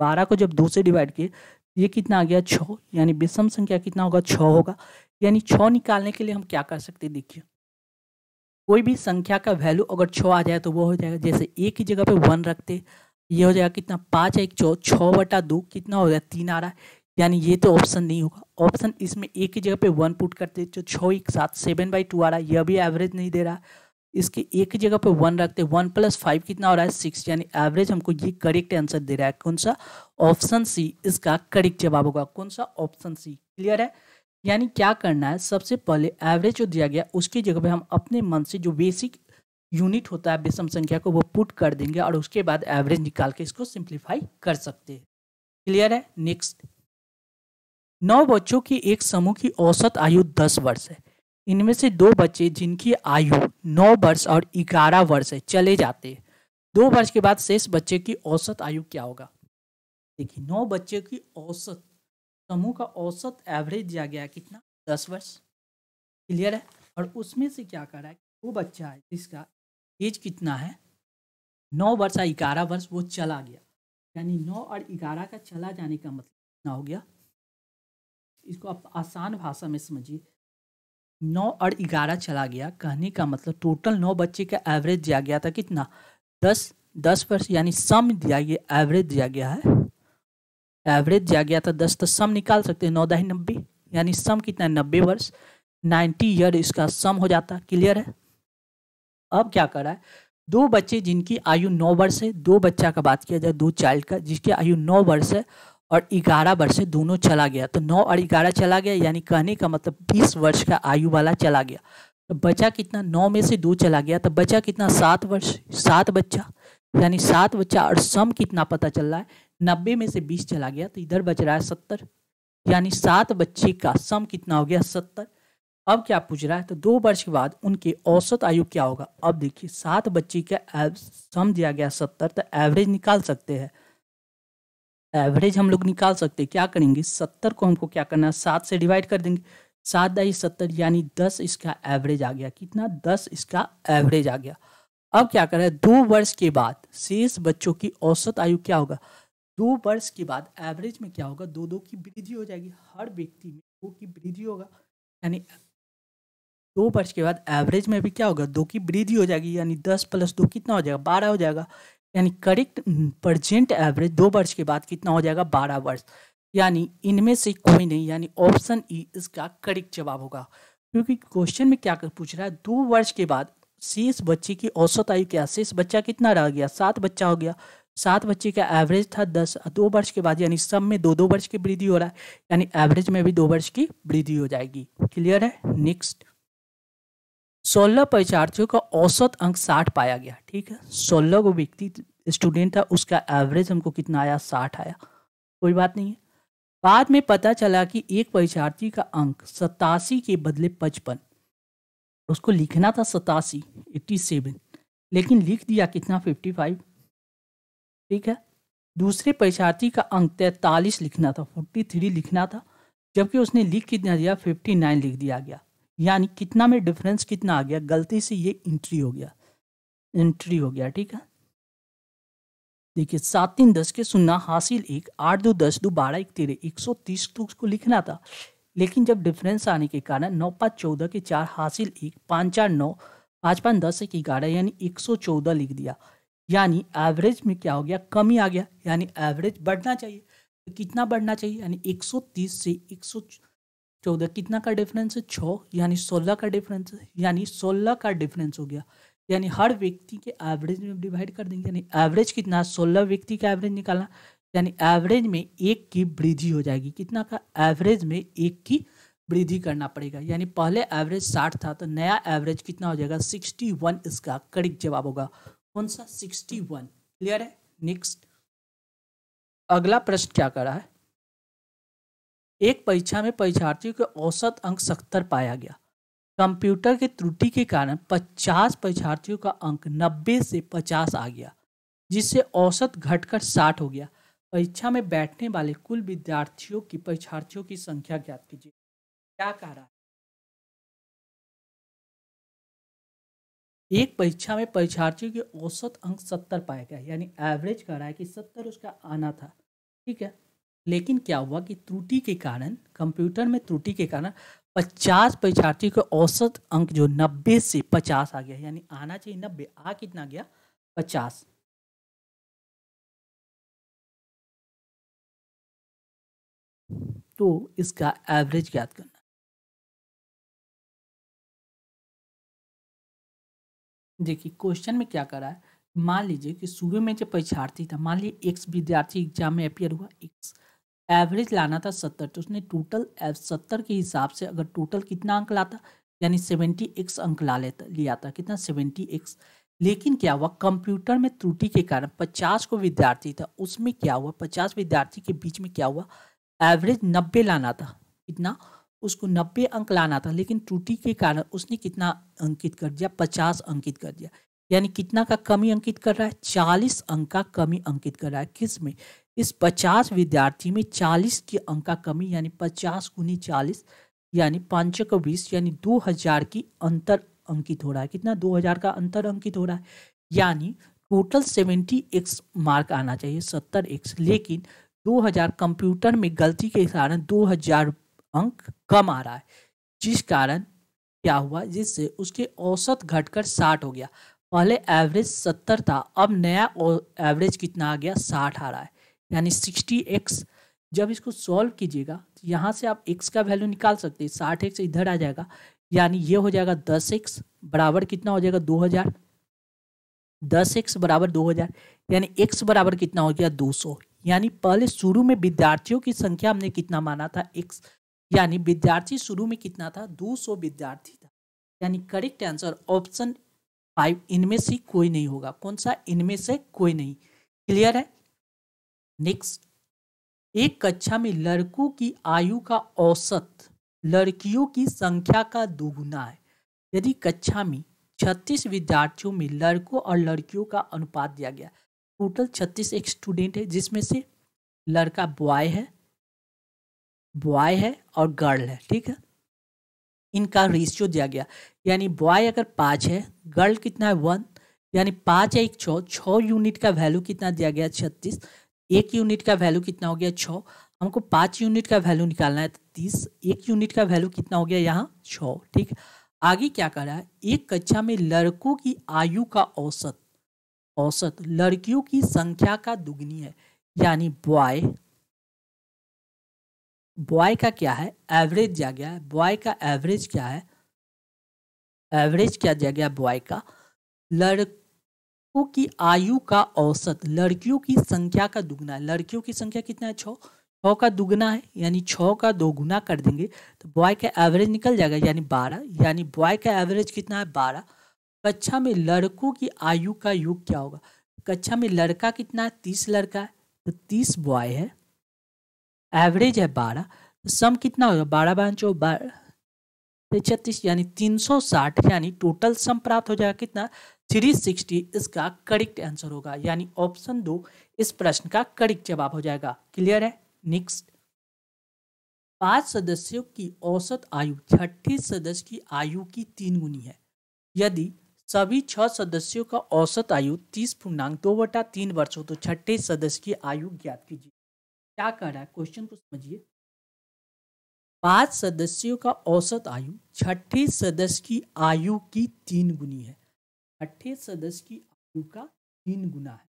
बारह को जब दो से डिवाइड किए ये कितना आ गया छः यानी विषम संख्या कितना होगा छः होगा यानी छः निकालने के लिए हम क्या कर सकते हैं देखिए कोई भी संख्या का वैल्यू अगर छः आ जाए तो वो हो जाएगा जैसे एक ही जगह पे वन रखते ये हो जाएगा कितना पाँच एक चौ छः बटा दो कितना हो गया तीन आ रहा है यानी ये तो ऑप्शन नहीं होगा ऑप्शन इसमें एक ही जगह पे वन पुट करते जो छः एक सात सेवन बाई टू आ रहा है यह भी एवरेज नहीं दे रहा इसके एक ही जगह पे वन रखते वन प्लस फाइव कितना हो रहा है सिक्स यानी एवरेज हमको ये करेक्ट आंसर दे रहा है कौन सा ऑप्शन सी इसका करेक्ट जवाब होगा कौन सा ऑप्शन सी क्लियर है यानी क्या करना है सबसे पहले एवरेज जो दिया गया उसकी जगह पे हम अपने मन से जो बेसिक यूनिट होता है विषम संख्या को वो पुट कर देंगे और उसके बाद एवरेज निकाल के इसको सिंप्लीफाई कर सकते हैं क्लियर है नेक्स्ट नौ बच्चों की एक समूह की औसत आयु दस वर्ष है इनमें से दो बच्चे जिनकी आयु नौ वर्ष और ग्यारह वर्ष है चले जाते हैं दो वर्ष के बाद शेष बच्चे की औसत आयु क्या होगा देखिए नौ बच्चे की औसत समूह का औसत एवरेज दिया गया है कितना दस वर्ष क्लियर है और उसमें से क्या कर रहा है वो बच्चा है जिसका एज कितना है नौ वर्ष या ग्यारह वर्ष वो चला गया यानी नौ और ग्यारह का चला जाने का मतलब कितना हो गया इसको आप आसान भाषा में समझिए नौ और ग्यारह चला गया कहने का मतलब टोटल नौ बच्चे का एवरेज दिया गया था कितना दस दस परसेंट यानी सम दिया गया एवरेज दिया गया है एवरेज दिया गया था दस तो सम निकाल सकते हैं नौ दही नब्बे यानी सम कितना है नब्बे वर्ष नाइन्टी ईयर इसका सम हो जाता क्लियर है अब क्या कर रहा है दो बच्चे जिनकी आयु नौ वर्ष है दो बच्चा का बात किया जाए दो चाइल्ड का जिसकी आयु नौ वर्ष है और ग्यारह वर्ष से दोनों चला गया तो नौ और ग्यारह चला गया यानी कहने का मतलब बीस वर्ष का आयु वाला चला गया तो बच्चा कितना नौ में से दो चला गया तो बच्चा कितना सात वर्ष सात बच्चा यानी सात बच्चा और सम कितना पता चल रहा है नब्बे में से बीस चला गया तो इधर बच रहा है सत्तर यानी सात बच्चे का सम कितना हो गया सत्तर अब क्या पूछ रहा है तो दो वर्ष के बाद उनके औसत आयु क्या होगा अब देखिए सात बच्ची का सम दिया गया सत्तर तो एवरेज निकाल सकते हैं एवरेज हम लोग निकाल सकते हैं क्या करेंगे सत्तर को हमको क्या करना है सात से डिवाइड कर देंगे सात दाई सत्तर यानी दस इसका एवरेज आ गया कितना दस इसका एवरेज आ गया अब क्या कर रहा है दो वर्ष के बाद शेष बच्चों की औसत आयु क्या होगा दो वर्ष के बाद एवरेज में क्या होगा दो दो की वृद्धि हो जाएगी हर व्यक्ति में दो की वृद्धि होगा यानी दो वर्ष के बाद एवरेज में भी क्या होगा दो की वृद्धि हो जाएगी यानी दस प्लस दो कितना हो जाएगा बारह हो जाएगा यानी करेक्ट प्रजेंट एवरेज दो वर्ष के बाद कितना हो जाएगा बारह वर्ष यानी इनमें से कोई नहीं यानी ऑप्शन ई e इसका करेक्ट जवाब होगा क्योंकि क्वेश्चन में क्या कर पूछ रहा है दो वर्ष के बाद शेष बच्चे की औसत आयु क्या शेष बच्चा कितना रह गया सात बच्चा हो गया सात बच्चे का एवरेज था दस दो वर्ष के बाद यानी सब में दो दो वर्ष की वृद्धि हो रहा है यानी एवरेज में भी दो वर्ष की वृद्धि हो जाएगी क्लियर है नेक्स्ट सोलह परीक्षार्थियों का औसत अंक साठ पाया गया ठीक है सोलह को व्यक्ति स्टूडेंट था उसका एवरेज हमको कितना आया साठ आया कोई बात नहीं है बाद में पता चला कि एक परीक्षार्थी का अंक सतासी के बदले पचपन उसको लिखना था सतासी एट्टी सेवन लेकिन लिख दिया कितना फिफ्टी फाइव ठीक है दूसरे परीक्षार्थी का अंक तैतालीस लिखना था फोर्टी थ्री लिखना था जबकि उसने लिख कितना दिया फिफ्टी नाइन लिख दिया गया यानी कितना में डिफरेंस कितना आ गया गलती से ये इंट्री हो गया इंट्री हो गया ठीक है देखिए सात तीन दस के सुनना हासिल एक आठ दो दस दो बारह एक तेरह एक सौ तीस तो उसको लिखना था लेकिन जब डिफरेंस आने के कारण नौ पाँच चौदह के चार हासिल एक पाँच चार नौ पाँच पाँच दस एक ग्यारह यानी एक सौ चौदह लिख दिया यानी एवरेज में क्या हो गया कमी आ गया यानी एवरेज बढ़ना चाहिए तो कितना बढ़ना चाहिए यानी एक सौ तीस से एक सौ चौदह कितना का डिफरेंस है छः यानी सोलह का डिफरेंस है यानी सोलह का डिफरेंस हो गया यानी हर व्यक्ति के एवरेज में डिवाइड कर देंगे यानी एवरेज कितना सोलह व्यक्ति का एवरेज निकालना यानी एवरेज में एक की वृद्धि हो जाएगी कितना का एवरेज में एक की वृद्धि करना पड़ेगा यानी पहले एवरेज साठ था तो नया एवरेज कितना हो जाएगा सिक्सटी वन इसका कड़ी जवाब होगा कौन सा सिक्सटी वन क्लियर है नेक्स्ट अगला प्रश्न क्या कर रहा है एक परीक्षा में परीक्षार्थियों के औसत अंक सत्तर पाया गया कंप्यूटर के त्रुटि के कारण 50 परीक्षार्थियों का अंक 90 से 50 आ गया जिससे औसत घटकर 60 हो गया परीक्षा में बैठने वाले कुल विद्यार्थियों की परीक्षार्थियों की संख्या ज्ञात कीजिए क्या कह रहा है एक परीक्षा में परीक्षार्थियों के औसत अंक 70 पाया गया यानी एवरेज कह रहा है कि 70 उसका आना था ठीक है लेकिन क्या हुआ कि त्रुटि के कारण कंप्यूटर में त्रुटि के कारण 50 परीक्षार्थियों का औसत अंक जो 90 से 50 आ गया यानी आना चाहिए नब्बे आ कितना गया 50 तो इसका एवरेज ज्ञात करना देखिए क्वेश्चन में क्या करा है मान लीजिए कि शुरू में जो परीक्षार्थी था मान लीजिए एक्स विद्यार्थी एग्जाम में अपियर हुआ एक्स एवरेज लाना था सत्तर तो उसने टोटल सत्तर के हिसाब से अगर टोटल कितना अंक लाता यानी सेवेंटी एक्स अंक ला लेता लिया था कितना सेवेंटी एक्स लेकिन क्या हुआ कंप्यूटर में त्रुटि के कारण पचास को विद्यार्थी था उसमें क्या हुआ पचास विद्यार्थी के बीच में क्या हुआ एवरेज नब्बे लाना था कितना उसको नब्बे अंक लाना था लेकिन त्रुटि के कारण उसने कितना अंकित कर दिया पचास अंकित कर दिया यानी कितना का कमी अंकित कर रहा है चालीस अंक का कमी अंकित कर रहा है किस में इस पचास विद्यार्थी में चालीस के अंक का कमी यानी पचास गुनी चालीस यानी पाँच सौ बीस यानी दो हजार की अंतर अंकित हो रहा है कितना दो हजार का अंतर अंकित हो रहा है यानी टोटल सेवेंटी एक्स मार्क आना चाहिए सत्तर एक्स लेकिन दो हजार कंप्यूटर में गलती के कारण दो हजार अंक कम आ रहा है जिस कारण क्या हुआ जिससे उसके औसत घटकर साठ हो गया पहले एवरेज सत्तर था अब नया एवरेज कितना आ गया साठ आ रहा है यानी सिक्सटी एक्स जब इसको सॉल्व कीजिएगा तो यहाँ से आप एक्स का वैल्यू निकाल सकते हैं साठ एक्स इधर आ जाएगा यानी ये हो जाएगा दस एक्स बराबर कितना हो जाएगा दो हज़ार दस एक्स बराबर दो हज़ार यानी एक्स बराबर कितना हो गया दो सौ यानी पहले शुरू में विद्यार्थियों की संख्या हमने कितना माना था एक्स यानी विद्यार्थी शुरू में कितना था दो सौ विद्यार्थी था यानी करेक्ट आंसर ऑप्शन फाइव इनमें से कोई नहीं होगा कौन सा इनमें से कोई नहीं क्लियर है नेक्स्ट एक कक्षा में लड़कों की आयु का औसत लड़कियों की संख्या का दोगुना है यदि कक्षा में छत्तीस विद्यार्थियों में लड़कों और लड़कियों का अनुपात दिया गया टोटल छत्तीस एक स्टूडेंट है जिसमें से लड़का बॉय है बॉय है और गर्ल है ठीक है इनका रेशियो दिया गया यानी बॉय अगर पाँच है गर्ल कितना है वन यानी पाँच एक छः छः यूनिट का वैल्यू कितना दिया गया छत्तीस एक यूनिट का वैल्यू कितना हो गया छः हमको पाँच यूनिट का वैल्यू निकालना है तो तीस एक यूनिट का वैल्यू कितना हो गया यहाँ छः ठीक आगे क्या कर रहा है एक कक्षा में लड़कों की आयु का औसत औसत लड़कियों की संख्या का दुगनी है यानी बॉय बॉय का क्या है एवरेज दिया गया है बॉय का एवरेज क्या है एवरेज क्या दिया गया बॉय का लड़क लड़कों की आयु का औसत लड़कियों की संख्या का दुगना लड़कियों की संख्या कितना है छः छः का दुगना है यानी छः का दो गुना कर देंगे तो बॉय का एवरेज निकल जाएगा यानी बारह यानी बॉय का एवरेज कितना है बारह कक्षा में लड़कों की आयु का योग क्या होगा कक्षा में लड़का कितना है तीस लड़का है तो तीस बॉय है एवरेज है बारह तो सम कितना होगा बारह बारह चौ बारह छत्तीस यानी तीन सौ साठ यानी टोटल सम प्राप्त हो जाएगा कितना 360 इसका करेक्ट आंसर होगा यानी ऑप्शन दो इस प्रश्न का करेक्ट जवाब हो जाएगा क्लियर है नेक्स्ट पांच सदस्यों की औसत आयु छठी सदस्य की आयु की तीन गुनी है यदि सभी छह सदस्यों का औसत आयु तीस पूर्णांक दो बटा तीन वर्ष हो तो छठे सदस्य की आयु ज्ञात कीजिए क्या कर रहा है क्वेश्चन को समझिए पांच सदस्यों का औसत आयु छठे सदस्य की आयु की तीन गुनी है छठे सदस्य की आयु का तीन गुना है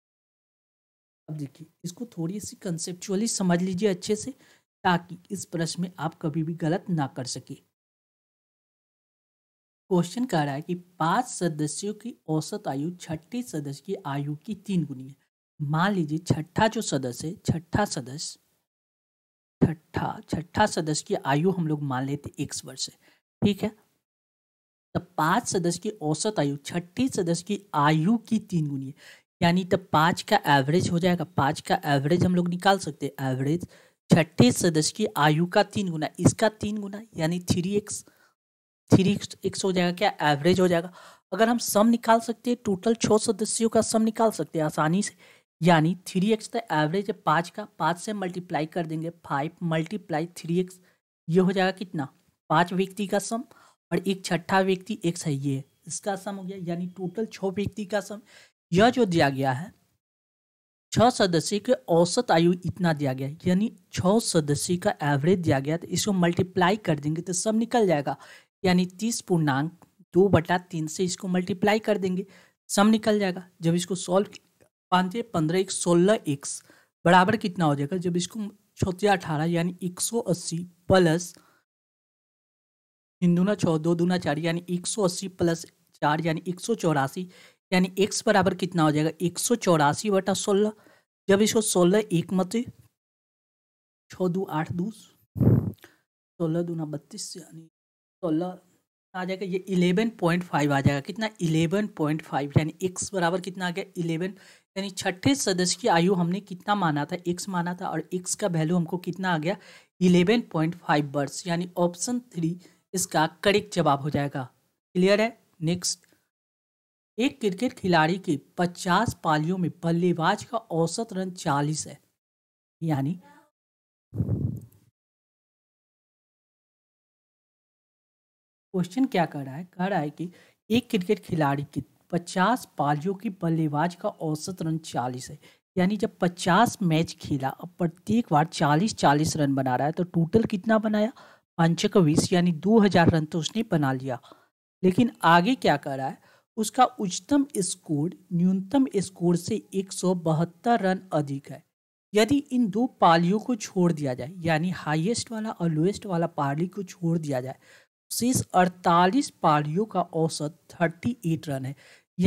अब देखिए इसको थोड़ी सी कंसेप्चुअली समझ लीजिए अच्छे से ताकि इस प्रश्न में आप कभी भी गलत ना कर सके क्वेश्चन कह रहा है कि पांच सदस्यों की औसत आयु छठे सदस्य की आयु की तीन गुनी है मान लीजिए छठा जो सदस्य है छठा सदस्य छठा छठा सदस्य की आयु हम लोग मान लेते एक वर्ष है ठीक है तब पाँच सदस्य की औसत आयु छठी सदस्य की आयु की तीन गुनी है यानी तब तो पाँच का एवरेज हो जाएगा पाँच का एवरेज हम लोग निकाल सकते हैं एवरेज छठे सदस्य की आयु का तीन गुना इसका तीन गुना यानी थ्री एक्स थ्री एक्स हो जाएगा क्या एवरेज हो जाएगा अगर हम सम निकाल सकते हैं टोटल छः सदस्यों का सम निकाल सकते हैं आसानी से यानी थ्री एक्स तो एवरेज है पाँच का पाँच से मल्टीप्लाई कर देंगे फाइव मल्टीप्लाई थ्री एक्स ये हो जाएगा कितना पाँच व्यक्ति का सम और एक छठा व्यक्ति एक सही है इसका सम हो गया यानी टोटल छः व्यक्ति का सम यह जो दिया गया है छः सदस्य के औसत आयु इतना दिया गया यानी छः सदस्य का एवरेज दिया गया तो इसको मल्टीप्लाई कर देंगे तो सब निकल जाएगा यानी तीस पूर्णांक दो बटा तीन से इसको मल्टीप्लाई कर देंगे सम निकल जाएगा जब इसको सॉल्व पाँच पंद्रह एक सोलह एक्स बराबर कितना हो जाएगा जब इसको छोतिया अठारह यानी एक सौ अस्सी प्लस हिंदुना छः दो दूना चार यानी एक सौ अस्सी प्लस चार यानी एक सौ चौरासी यानी एक्स बराबर कितना हो जाएगा एक सौ चौरासी बटा सोलह जब इसको सोलह एक मत छः दो आठ दो सोलह दूना बत्तीस यानी सोलह आ जाएगा ये इलेवन पॉइंट फाइव आ जाएगा कितना इलेवन पॉइंट फाइव यानी एक्स बराबर कितना आ गया इलेवन यानी छठे सदस्य की आयु हमने कितना माना था एक्स माना था और एक्स का वैल्यू हमको कितना आ गया इलेवन पॉइंट फाइव वर्ष यानी ऑप्शन थ्री इसका करेक्ट जवाब हो जाएगा क्लियर है नेक्स्ट एक क्रिकेट खिलाड़ी की 50 पालियों में बल्लेबाज का औसत रन 40 है यानी क्वेश्चन क्या कर रहा है कह रहा है कि एक क्रिकेट खिलाड़ी की 50 पालियों की बल्लेबाज का औसत रन 40 है यानी जब 50 मैच खेला और प्रत्येक बार 40 40 रन बना रहा है तो टोटल कितना बनाया अंचकविस यानी 2000 रन तो उसने बना लिया लेकिन आगे क्या करा है उसका उच्चतम स्कोर न्यूनतम स्कोर से एक रन अधिक है यदि इन दो पालियों को छोड़ दिया जाए यानी हाईएस्ट वाला और लोएस्ट वाला पाली को छोड़ दिया जाए शेष अड़तालीस पालियों का औसत थर्टी एट रन है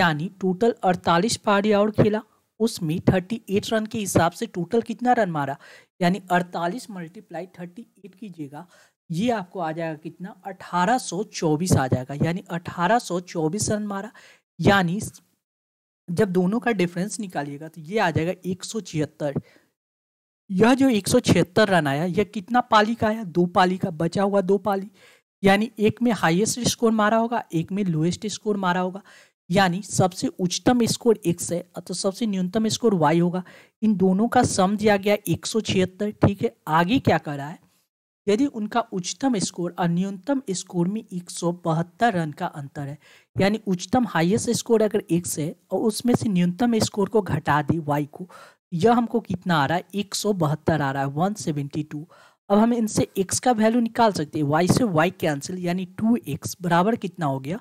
यानी टोटल अड़तालीस पारी और खेला उसमें थर्टी एट रन के हिसाब से टोटल कितना रन मारा यानी अड़तालीस मल्टीप्लाई थर्टी एट कीजिएगा ये आपको आ जाएगा कितना 1824 आ जाएगा यानी 1824 रन मारा यानी जब दोनों का डिफरेंस निकालिएगा तो ये आ जाएगा एक यह जो एक रन आया यह कितना पाली का आया दो पाली का बचा हुआ दो पाली यानी एक में हाईएस्ट स्कोर मारा होगा एक में लोएस्ट स्कोर मारा होगा यानी सबसे उच्चतम स्कोर एक है तो सबसे न्यूनतम स्कोर वाई होगा इन दोनों का सम दिया गया एक ठीक है आगे क्या कर रहा है यदि उनका उच्चतम स्कोर और न्यूनतम स्कोर में एक सौ बहत्तर रन का अंतर है यानी उच्चतम हाईएस्ट स्कोर अगर एक से और उसमें से न्यूनतम स्कोर को घटा दी वाई को यह हमको कितना आ रहा है एक सौ बहत्तर आ रहा है वन सेवेंटी टू अब हम इनसे एक्स का वैल्यू निकाल सकते हैं वाई से वाई कैंसिल यानी टू एक्स बराबर कितना हो गया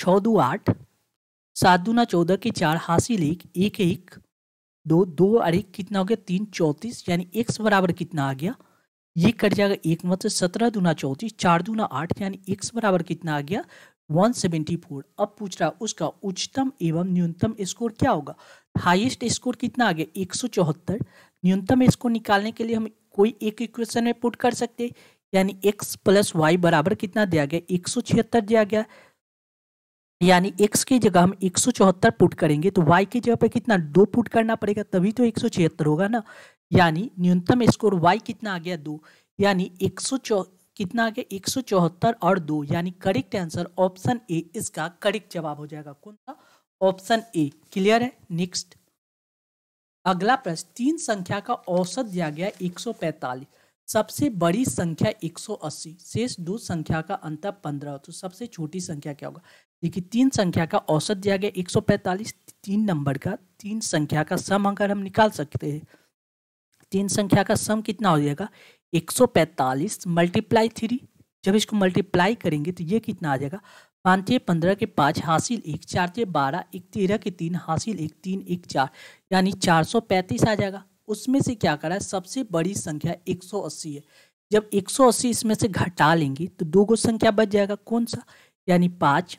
छः दो आठ सात दूना चौदह के चार हासिल एक एक एक दो दो और एक कितना हो गया तीन चौंतीस यानी एक्स बराबर कितना आ गया ये कट जाएगा एक मतलब सत्रह दूना चौंतीस चार दूना आठ यानी एक्स बराबर कितना आ गया वन सेवेंटी फोर अब पूछ रहा उसका उच्चतम एवं न्यूनतम स्कोर क्या होगा हाईएस्ट स्कोर कितना आ गया एक सौ चौहत्तर न्यूनतम स्कोर निकालने के लिए हम कोई एक इक्वेशन में पुट कर सकते यानी एक्स प्लस वाई बराबर कितना दिया गया एक सौ छिहत्तर दिया गया यानी x की जगह हम एक पुट करेंगे तो y की जगह पर कितना दो पुट करना पड़ेगा तभी तो एक होगा ना यानी न्यूनतम स्कोर y कितना आ गया दो यानी एक कितना आ गया एक और दो यानी करेक्ट आंसर ऑप्शन ए इसका करेक्ट जवाब हो जाएगा कौन सा ऑप्शन ए क्लियर है नेक्स्ट अगला प्रश्न तीन संख्या का औसत दिया गया 145 सबसे बड़ी संख्या 180 शेष दो संख्या का अंतर 15 तो सबसे छोटी संख्या क्या होगा देखिए तीन संख्या का औसत दिया गया 145 तीन नंबर का तीन संख्या का सम अगर हम निकाल सकते हैं तीन संख्या का सम कितना हो जाएगा 145 मल्टीप्लाई थ्री जब इसको मल्टीप्लाई करेंगे तो ये कितना आ जाएगा पाँच पंद्रह के पाँच हासिल एक चार छः बारह एक तेरह के तीन हासिल एक तीन एक चार यानी चार सौ पैंतीस आ जाएगा उसमें से क्या करा है सबसे बड़ी संख्या एक सौ अस्सी है जब एक सौ अस्सी इसमें से घटा लेंगे तो दो गो संख्या बच जाएगा कौन सा यानी पाँच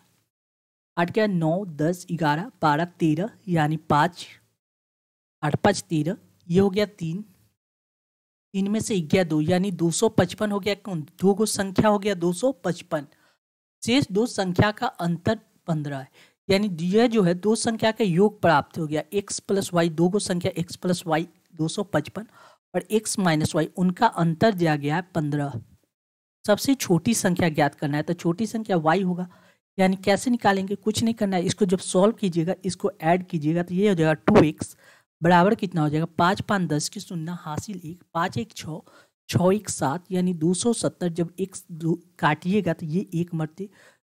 आठ क्या नौ दस ग्यारह बारह तेरह यानी पाँच आठ पाँच तेरह ये हो गया तीन तीन में से ग्यारह दो यानी दो सौ पचपन हो गया कौन दो गो संख्या हो गया दो सौ पचपन शेष दो संख्या का अंतर पंद्रह है यानी यह जो है दो संख्या का योग प्राप्त हो गया एक्स प्लस वाई दो गो संख्या एक्स प्लस वाई दो सौ पचपन और एक्स माइनस वाई उनका अंतर दिया गया है पंद्रह सबसे छोटी संख्या ज्ञात करना है तो छोटी संख्या वाई होगा यानी कैसे निकालेंगे कुछ नहीं करना है इसको जब सॉल्व कीजिएगा इसको ऐड कीजिएगा तो ये हो जाएगा टू एक्स बराबर कितना हो जाएगा पाँच पाँच दस की सुनना हासिल एक पाँच एक छः छः एक सात यानी दो सौ सत्तर जब एक काटिएगा तो ये एक मरते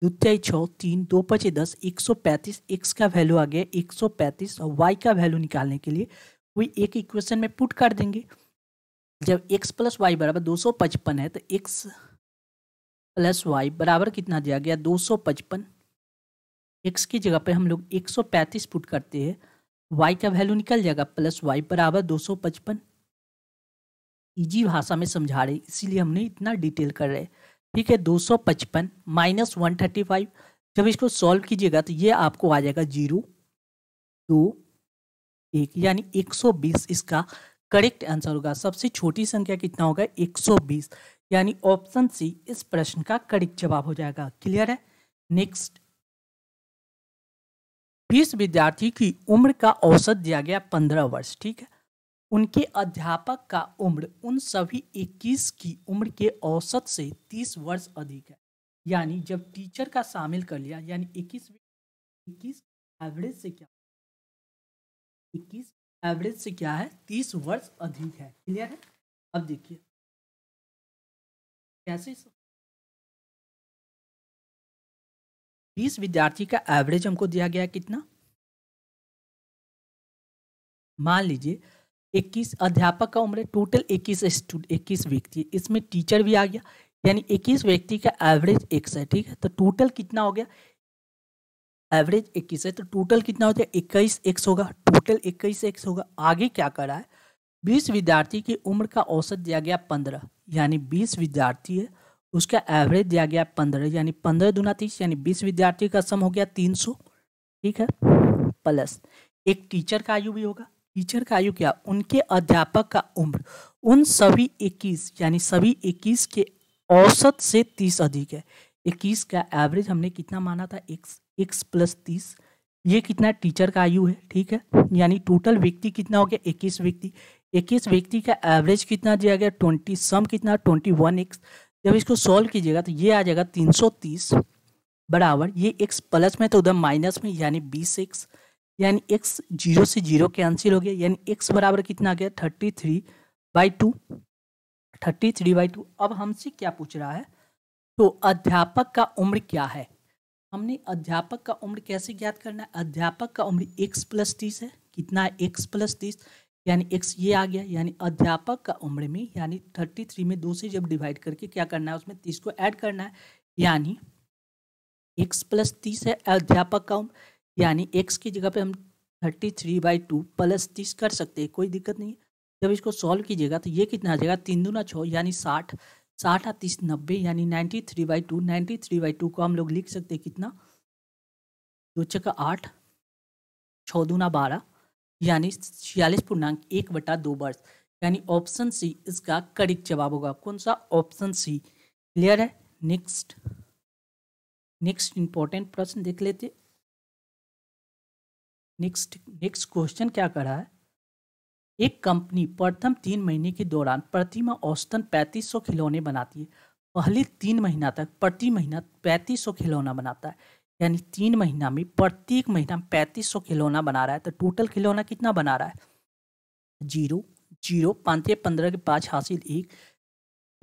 द्वितीय छः तीन दो पचे दस एक सौ पैंतीस एक्स का वैल्यू आ गया एक सौ पैंतीस और वाई का वैल्यू निकालने के लिए कोई एक इक्वेशन में पुट कर देंगे जब एक्स प्लस वाई बराबर दो सौ पचपन है तो एक्स प्लस वाई बराबर कितना दिया गया दो सौ पचपन एक्स की जगह पे हम लोग एक सौ पैंतीस पुट करते हैं वाई का वैल्यू निकल जाएगा प्लस वाई बराबर दो सौ पचपन भाषा में समझा रहे इसीलिए हमने इतना डिटेल कर रहे ठीक है दो सौ पचपन माइनस वन थर्टी फाइव जब इसको सॉल्व कीजिएगा तो ये आपको आ जाएगा जीरो दो एक यानी एक सौ बीस इसका करेक्ट आंसर होगा सबसे छोटी संख्या कितना होगा 120 यानी ऑप्शन सी इस प्रश्न का कड़ी जवाब हो जाएगा क्लियर है नेक्स्ट बीस विद्यार्थी की उम्र का औसत दिया गया पंद्रह वर्ष ठीक है उनके अध्यापक का उम्र उन सभी इक्कीस की उम्र के औसत से तीस वर्ष अधिक है यानी जब टीचर का शामिल कर लिया यानी इक्कीस इक्कीस एवरेज से क्या इक्कीस एवरेज से क्या है तीस वर्ष अधिक है क्लियर है अब देखिए कैसे बीस विद्यार्थी का एवरेज हमको दिया गया कितना मान लीजिए इक्कीस अध्यापक का उम्र टोटल इक्कीस इक्कीस व्यक्ति इसमें टीचर भी आ गया यानी इक्कीस व्यक्ति का एवरेज एक है ठीक है तो टोटल कितना हो गया एवरेज इक्कीस है तो टोटल कितना हो गया इक्कीस एक्स होगा टोटल इक्कीस एक्स होगा आगे क्या करा है बीस विद्यार्थी की उम्र का औसत दिया गया पंद्रह यानी बीस विद्यार्थी है उसका एवरेज दिया गया पंद्रह यानी पंद्रह दुना तीस यानी बीस विद्यार्थी का सम हो गया तीन सौ ठीक है प्लस एक टीचर का आयु भी होगा टीचर का आयु क्या उनके अध्यापक का उम्र उन सभी इक्कीस यानी सभी इक्कीस के औसत से तीस अधिक है इक्कीस का एवरेज हमने कितना माना था एक्स एक्स प्लस तीस ये कितना टीचर का आयु है ठीक है यानी टोटल व्यक्ति कितना हो गया इक्कीस व्यक्ति इक्कीस व्यक्ति का एवरेज कितना दिया गया ट्वेंटी सम कितना ट्वेंटी वन एक्स जब इसको सॉल्व कीजिएगा तो ये आ जाएगा तीन सौ तीस बराबर ये एक्स प्लस में तो उधर माइनस में यानी बीस एक्स यानी एक्स जीरो से जीरो कैंसिल हो गया यानी एक्स बराबर कितना आ गया thirty three by two thirty three by two अब हमसे क्या पूछ रहा है तो अध्यापक का उम्र क्या है हमने अध्यापक का उम्र कैसे ज्ञात करना है अध्यापक का उम्र एक्स प्लस तीस है कितना है एक्स प्लस तीस यानी एक्स ये आ गया यानी अध्यापक का उम्र में यानी थर्टी थ्री में दो से जब डिवाइड करके क्या करना है उसमें तीस को ऐड करना है यानी एक्स प्लस तीस है अध्यापक का उम्र यानी एक्स की जगह पे हम thirty three by two plus तीस कर सकते हैं कोई दिक्कत नहीं है जब इसको सॉल्व कीजिएगा तो ये कितना आ जाएगा तीन दूना छः यानी साठ साठ आठ तीस नब्बे यानी ninety three by two ninety three by two को हम लोग लिख सकते हैं कितना दो चक्का आठ छः दूना बारह यानी छियालीस पूर्णांक एक बटा दो वर्ष यानी ऑप्शन सी इसका कड़ी जवाब होगा कौन सा ऑप्शन सी क्लियर है नेक्स्ट नेक्स्ट इंपॉर्टेंट प्रश्न देख लेते नेक्स्ट नेक्स्ट क्वेश्चन क्या कर रहा है एक कंपनी प्रथम तीन महीने के दौरान प्रति माह औसतन 3500 खिलौने बनाती है पहले तीन महीना तक प्रति महीना 3500 खिलौना बनाता है यानी तीन महीना में प्रत्येक महीना 3500 खिलौना बना रहा है तो टोटल खिलौना कितना बना रहा है जीरो जीरो पाँच पंद्रह के पाँच हासिल एक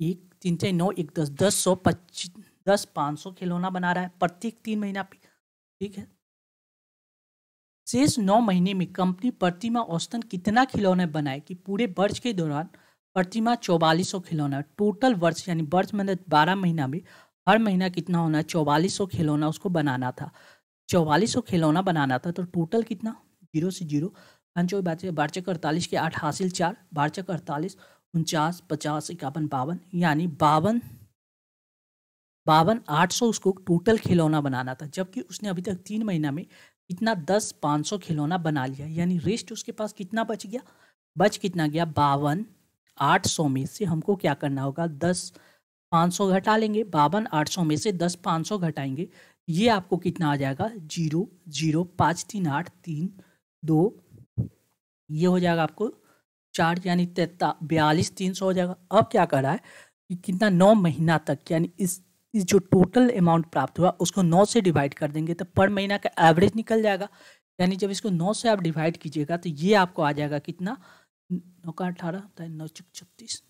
एक तीन चार नौ एक दस दस सौ पच्चीस दस पाँच सौ खिलौना बना रहा है प्रत्येक तीन महीना पे ठीक है शेष नौ महीने में कंपनी प्रतिमा औसतन कितना खिलौना बनाए कि पूरे वर्ष के दौरान प्रतिमा चौवालीस सौ खिलौना टोटल वर्ष यानी वर्ष मतलब बारह महीना में हर महीना कितना होना चौवालीस सौ खिलौना उसको बनाना था चौवालीस सौ खिलौना बनाना था तो टोटल कितना जीरो से जीरो पंचो बारचक अड़तालीस के आठ हासिल चार बारचक अड़तालीस उनचास पचास इक्यावन बावन यानी बावन बावन आठ सौ उसको टोटल खिलौना बनाना था जबकि उसने अभी तक तीन महीना में इतना दस पाँच सौ खिलौना बना लिया यानी रेस्ट उसके पास कितना बच गया बच कितना गया बावन आठ सौ में से हमको क्या करना होगा दस पाँच सौ घटा लेंगे बावन आठ सौ में से दस पाँच सौ घटाएंगे ये आपको कितना आ जाएगा जीरो जीरो पाँच तीन आठ तीन दो ये हो जाएगा आपको चार यानी तैता बयालीस तीन सौ हो जाएगा अब क्या कर रहा है कि कितना नौ महीना तक यानी इस जो टोटल अमाउंट प्राप्त हुआ उसको नौ से डिवाइड कर देंगे तो पर महीना का एवरेज निकल जाएगा यानी जब इसको नौ से आप डिवाइड कीजिएगा तो ये आपको आ जाएगा कितना नौ का अठारह तो नौ चक छत्तीस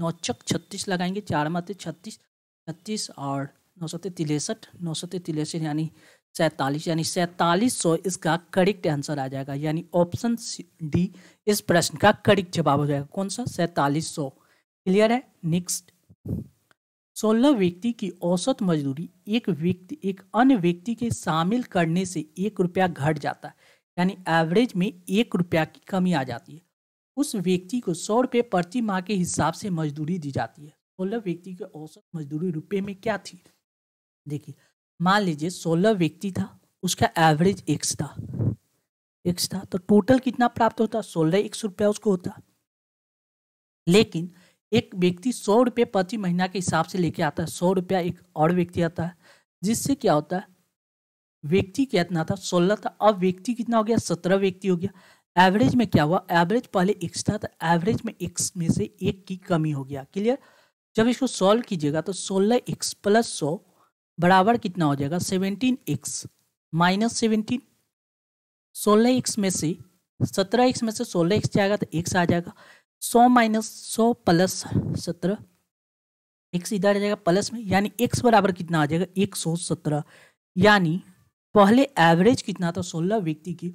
नौ चक छत्तीस लगाएंगे चार माते छत्तीस छत्तीस और नौ सौ तिरसठ नौ सौ तिरसठ यानी सैंतालीस यानी सैंतालीस सौ इसका करेक्ट आंसर आ जाएगा यानी ऑप्शन डी इस प्रश्न का करेक्ट जवाब हो जाएगा कौन सा सैंतालीस सौ क्लियर है नेक्स्ट सोलह व्यक्ति की औसत मजदूरी एक व्यक्ति एक अन्य व्यक्ति के शामिल करने से एक रुपया घट जाता है यानी एवरेज में एक रुपया की कमी आ जाती है उस व्यक्ति को सौ रुपये प्रति माह के हिसाब से मजदूरी दी जाती है सोलह व्यक्ति की औसत मजदूरी रुपये में क्या थी देखिए मान लीजिए सोलह व्यक्ति था उसका एवरेज एक्स था एक्स था तो टोटल कितना प्राप्त होता सोलह एक सौ रुपया उसको होता लेकिन एक व्यक्ति सौ रुपये प्रति महीना के हिसाब से लेके आता है सौ रुपया एक और व्यक्ति आता है जिससे क्या होता है व्यक्ति कितना था सोलह था अब व्यक्ति कितना हो गया सत्रह व्यक्ति हो गया एवरेज में क्या हुआ एवरेज पहले एक्स था तो एवरेज में एक्स में से एक की कमी हो गया क्लियर जब इसको सॉल्व कीजिएगा तो सोलह एक्स प्लस सौ बराबर कितना हो जाएगा सेवनटीन एक्स माइनस सेवनटीन सोलह एक्स में से सत्रह एक्स में से सोलह एक्स जाएगा तो एक्स आ जाएगा सौ माइनस सौ प्लस सत्रह एक्स इधर आ जाएगा प्लस में यानी एक्स बराबर कितना आ जाएगा एक सौ सत्रह यानी पहले एवरेज कितना था सोलह व्यक्ति की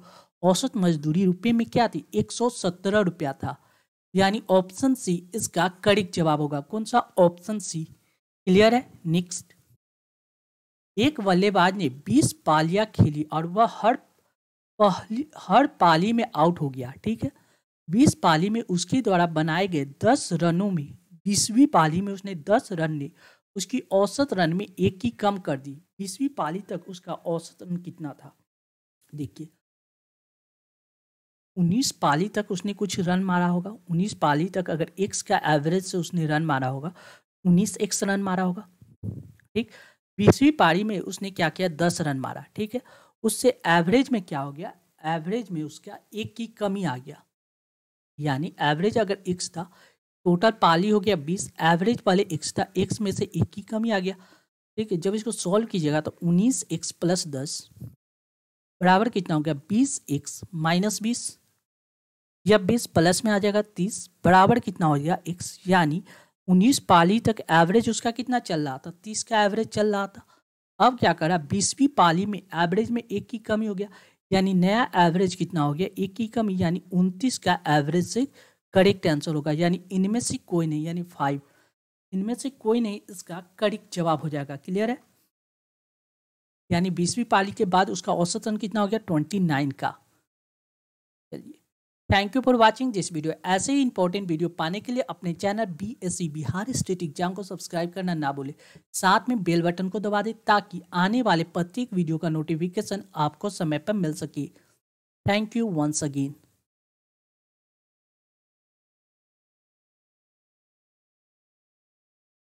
औसत मजदूरी रुपये में क्या थी एक सौ सत्रह रुपया था यानी ऑप्शन सी इसका करेक्ट जवाब होगा कौन सा ऑप्शन सी क्लियर है नेक्स्ट एक बल्लेबाज ने 20 पालियां खेली और वह हर पहली हर पाली में आउट हो गया ठीक है बीस पाली में उसके द्वारा बनाए गए दस रनों में बीसवीं पाली में उसने दस रन लिए उसकी औसत रन में एक की कम कर दी बीसवीं पाली तक उसका औसत रन कितना था देखिए उन्नीस पाली तक उसने कुछ रन मारा होगा उन्नीस पाली तक अगर एक्स का एवरेज से उसने रन मारा होगा उन्नीस एक्स रन मारा होगा ठीक बीसवीं पारी में उसने क्या किया दस रन मारा ठीक है उससे एवरेज में क्या हो गया एवरेज में उसका एक की कमी आ गया यानी एवरेज अगर एक्स था टोटल पाली हो गया बीस एवरेज पाले एक्स था एक्स में से एक की कमी आ गया ठीक है जब इसको सॉल्व कीजिएगा तो उन्नीस एक्स प्लस दस बराबर कितना हो गया बीस एक्स माइनस बीस या बीस प्लस में आ जाएगा तीस बराबर कितना हो गया एक्स यानी उन्नीस पाली तक एवरेज उसका कितना चल रहा था तीस का एवरेज चल रहा था अब क्या करा बीसवीं पाली में एवरेज में एक की कमी हो गया यानी नया एवरेज कितना हो गया एक ही कमी यानी उनतीस का एवरेज से करेक्ट आंसर होगा यानी इनमें से कोई नहीं यानी फाइव इनमें से कोई नहीं इसका करेक्ट जवाब हो जाएगा क्लियर है यानी बीसवीं पाली के बाद उसका औसतन कितना हो गया ट्वेंटी नाइन का चलिए thank you for watching this video ऐसे ही इंपॉर्टेंट वीडियो पाने के लिए अपने channel B S C Bihar state exam को सब्सक्राइब करना ना बोले साथ में बेल बटन को दबा दें ताकि आने वाले प्रत्येक वीडियो का नोटिफिकेशन आपको समय पर मिल सके थैंक यू वंस अगेन